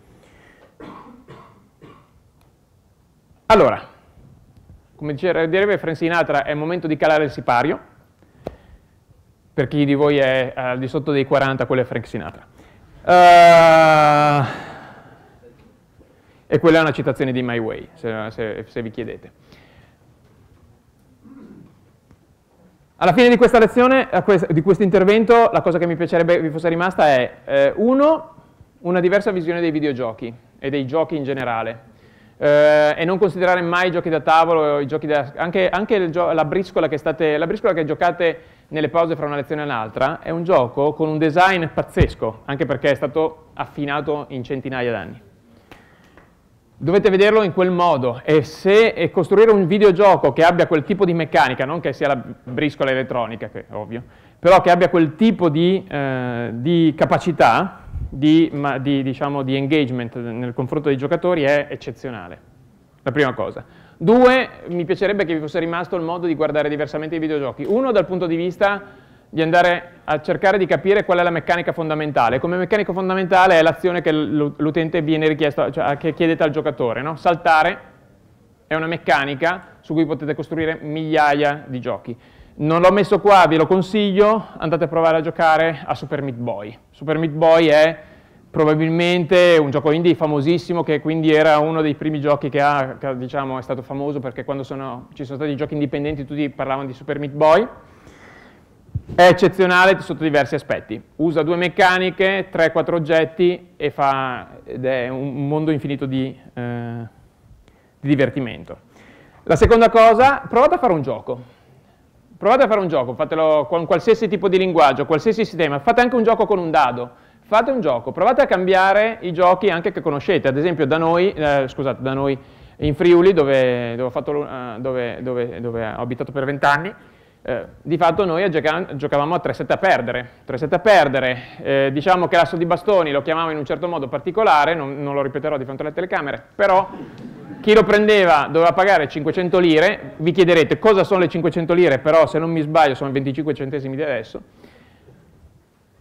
B: Allora, come direbbe Frank Sinatra, è il momento di calare il sipario. Per chi di voi è eh, al di sotto dei 40, quello è Frank Sinatra. Uh, e quella è una citazione di My Way, se, se, se vi chiedete. Alla fine di questa lezione, di questo intervento, la cosa che mi piacerebbe vi fosse rimasta è, eh, uno, una diversa visione dei videogiochi e dei giochi in generale eh, e non considerare mai i giochi da tavolo, i giochi da, anche, anche gio la, briscola state, la, briscola che giocate nelle pause fra una lezione e l'altra, è un gioco con un design pazzesco, anche perché è stato affinato in centinaia d'anni. Dovete vederlo in quel modo e, se, e costruire un videogioco che abbia quel tipo di meccanica, non che sia la briscola elettronica, che è ovvio, però che abbia quel tipo di, eh, di capacità, di, ma, di, diciamo, di engagement nel confronto dei giocatori è eccezionale, la prima cosa. Due, mi piacerebbe che vi fosse rimasto il modo di guardare diversamente i videogiochi. Uno dal punto di vista di andare a cercare di capire qual è la meccanica fondamentale. Come meccanica fondamentale è l'azione che l'utente viene richiesto, cioè che chiedete al giocatore. No? Saltare è una meccanica su cui potete costruire migliaia di giochi. Non l'ho messo qua, ve lo consiglio, andate a provare a giocare a Super Meat Boy. Super Meat Boy è probabilmente un gioco indie famosissimo che quindi era uno dei primi giochi che, ha, che diciamo, è stato famoso perché quando sono, ci sono stati i giochi indipendenti tutti parlavano di Super Meat Boy. È eccezionale sotto diversi aspetti. Usa due meccaniche, 3-4 oggetti fa, ed è un mondo infinito di, eh, di divertimento. La seconda cosa, provate a fare un gioco. Provate a fare un gioco, fatelo con qualsiasi tipo di linguaggio, qualsiasi sistema, fate anche un gioco con un dado, fate un gioco, provate a cambiare i giochi anche che conoscete, ad esempio da noi, eh, scusate, da noi in Friuli dove, dove, ho, fatto, eh, dove, dove ho abitato per vent'anni, eh, di fatto noi giocavamo a 3-7 a perdere. 3-7 a perdere, eh, diciamo che l'asso di bastoni lo chiamavo in un certo modo particolare, non, non, lo ripeterò di fronte alle telecamere, però chi lo prendeva doveva pagare 500 lire, vi chiederete cosa sono le 500 lire, però se non mi sbaglio sono 25 centesimi di adesso,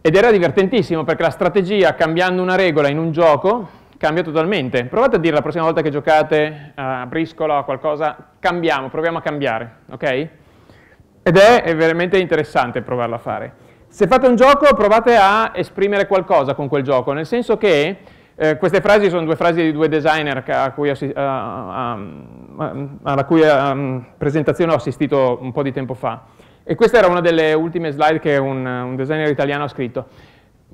B: ed era divertentissimo perché la strategia cambiando una regola in un gioco cambia totalmente. Provate a dire la prossima volta che giocate a briscola o a qualcosa, cambiamo, proviamo a cambiare, ok? Ed è, è veramente interessante provarlo a fare.
A: Se fate un gioco provate a
B: esprimere qualcosa con quel gioco, nel senso che eh, queste frasi sono due frasi di due designer a cui assi- a, a, alla cui ehm, presentazione ho assistito un po' di tempo fa. E questa era una delle ultime slide che un, un designer italiano ha scritto.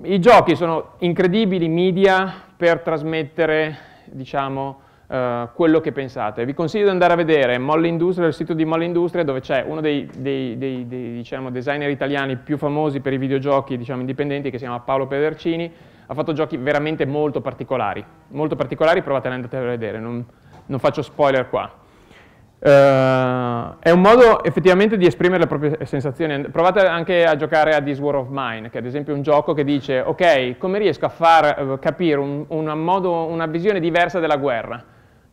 B: I giochi sono incredibili media per trasmettere, diciamo, eh, quello che pensate. Vi consiglio di andare a vedere Molle Industria, il sito di Molle Industria, dove c'è uno dei, dei, dei, dei diciamo, designer italiani più famosi per i videogiochi diciamo, indipendenti, che si chiama Paolo Pedercini, ha fatto giochi veramente molto particolari, molto particolari, provateli andate a vedere, non, non faccio spoiler qua. Uh, è un modo effettivamente di esprimere le proprie sensazioni. Provate anche a giocare a This War of Mine, che è ad esempio un gioco che dice, ok, come riesco a far eh, capire un, un modo, una visione diversa della guerra?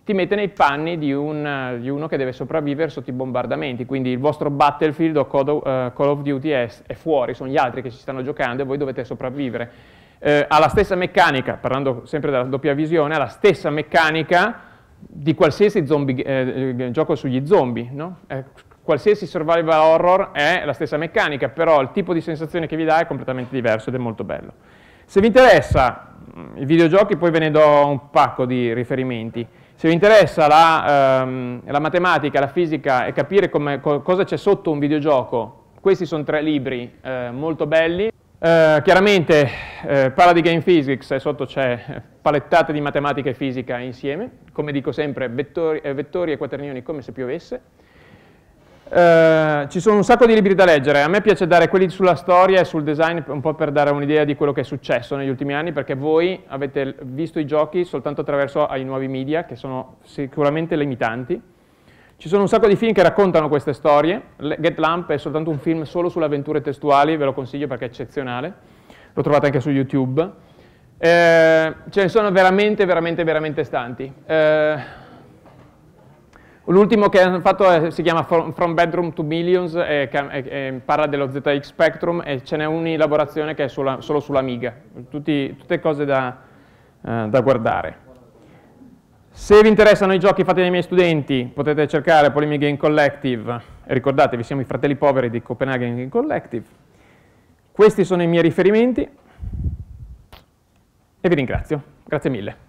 B: ti mette nei panni di, un, eh, di, uno che deve sopravvivere sotto i bombardamenti, quindi il vostro battlefield o eh, Call of Duty è, fuori, sono gli altri che ci stanno giocando e voi dovete sopravvivere. Eh, ha la stessa meccanica, parlando sempre della doppia visione, ha la stessa meccanica di qualsiasi zombie, eh, eh gioco sugli zombie, no? eh, qualsiasi survival horror è la stessa meccanica, però il tipo di sensazione che vi dà è completamente diverso ed è molto bello. Se vi interessa mm, i videogiochi, poi ve ne do un pacco di riferimenti. Se vi interessa la, ehm, la matematica, la fisica e capire come, co cosa c'è sotto un videogioco, questi sono tre libri eh, molto belli. Eh, chiaramente eh, parla di game physics e sotto c'è palettate di matematica e fisica insieme, come dico sempre, vettori, eh, vettori e quaternioni come se piovesse. Eh, ci sono un sacco di libri da leggere, a me piace dare quelli sulla storia e sul design un po' per dare un'idea di quello che è successo negli ultimi anni, perché voi avete visto i giochi soltanto attraverso i nuovi media, che sono sicuramente limitanti. Ci sono un sacco di film che raccontano queste storie, Get Lamp è soltanto un film solo sulle avventure testuali, ve lo consiglio perché è eccezionale, lo trovate anche su YouTube. Eh, ce ne sono veramente, veramente, veramente tanti. Eh, L'ultimo che hanno fatto è, si chiama From Bedroom to Millions e, e, e parla dello ZX Spectrum e ce n'è un'elaborazione che è sulla, solo sull'Amiga, tutte cose da, eh, da, guardare. Se vi interessano i giochi fatti dai miei studenti potete cercare Polymig Game Collective, ricordatevi siamo i fratelli poveri di Copenaghen Game Collective. Questi sono i miei riferimenti e vi ringrazio, grazie mille.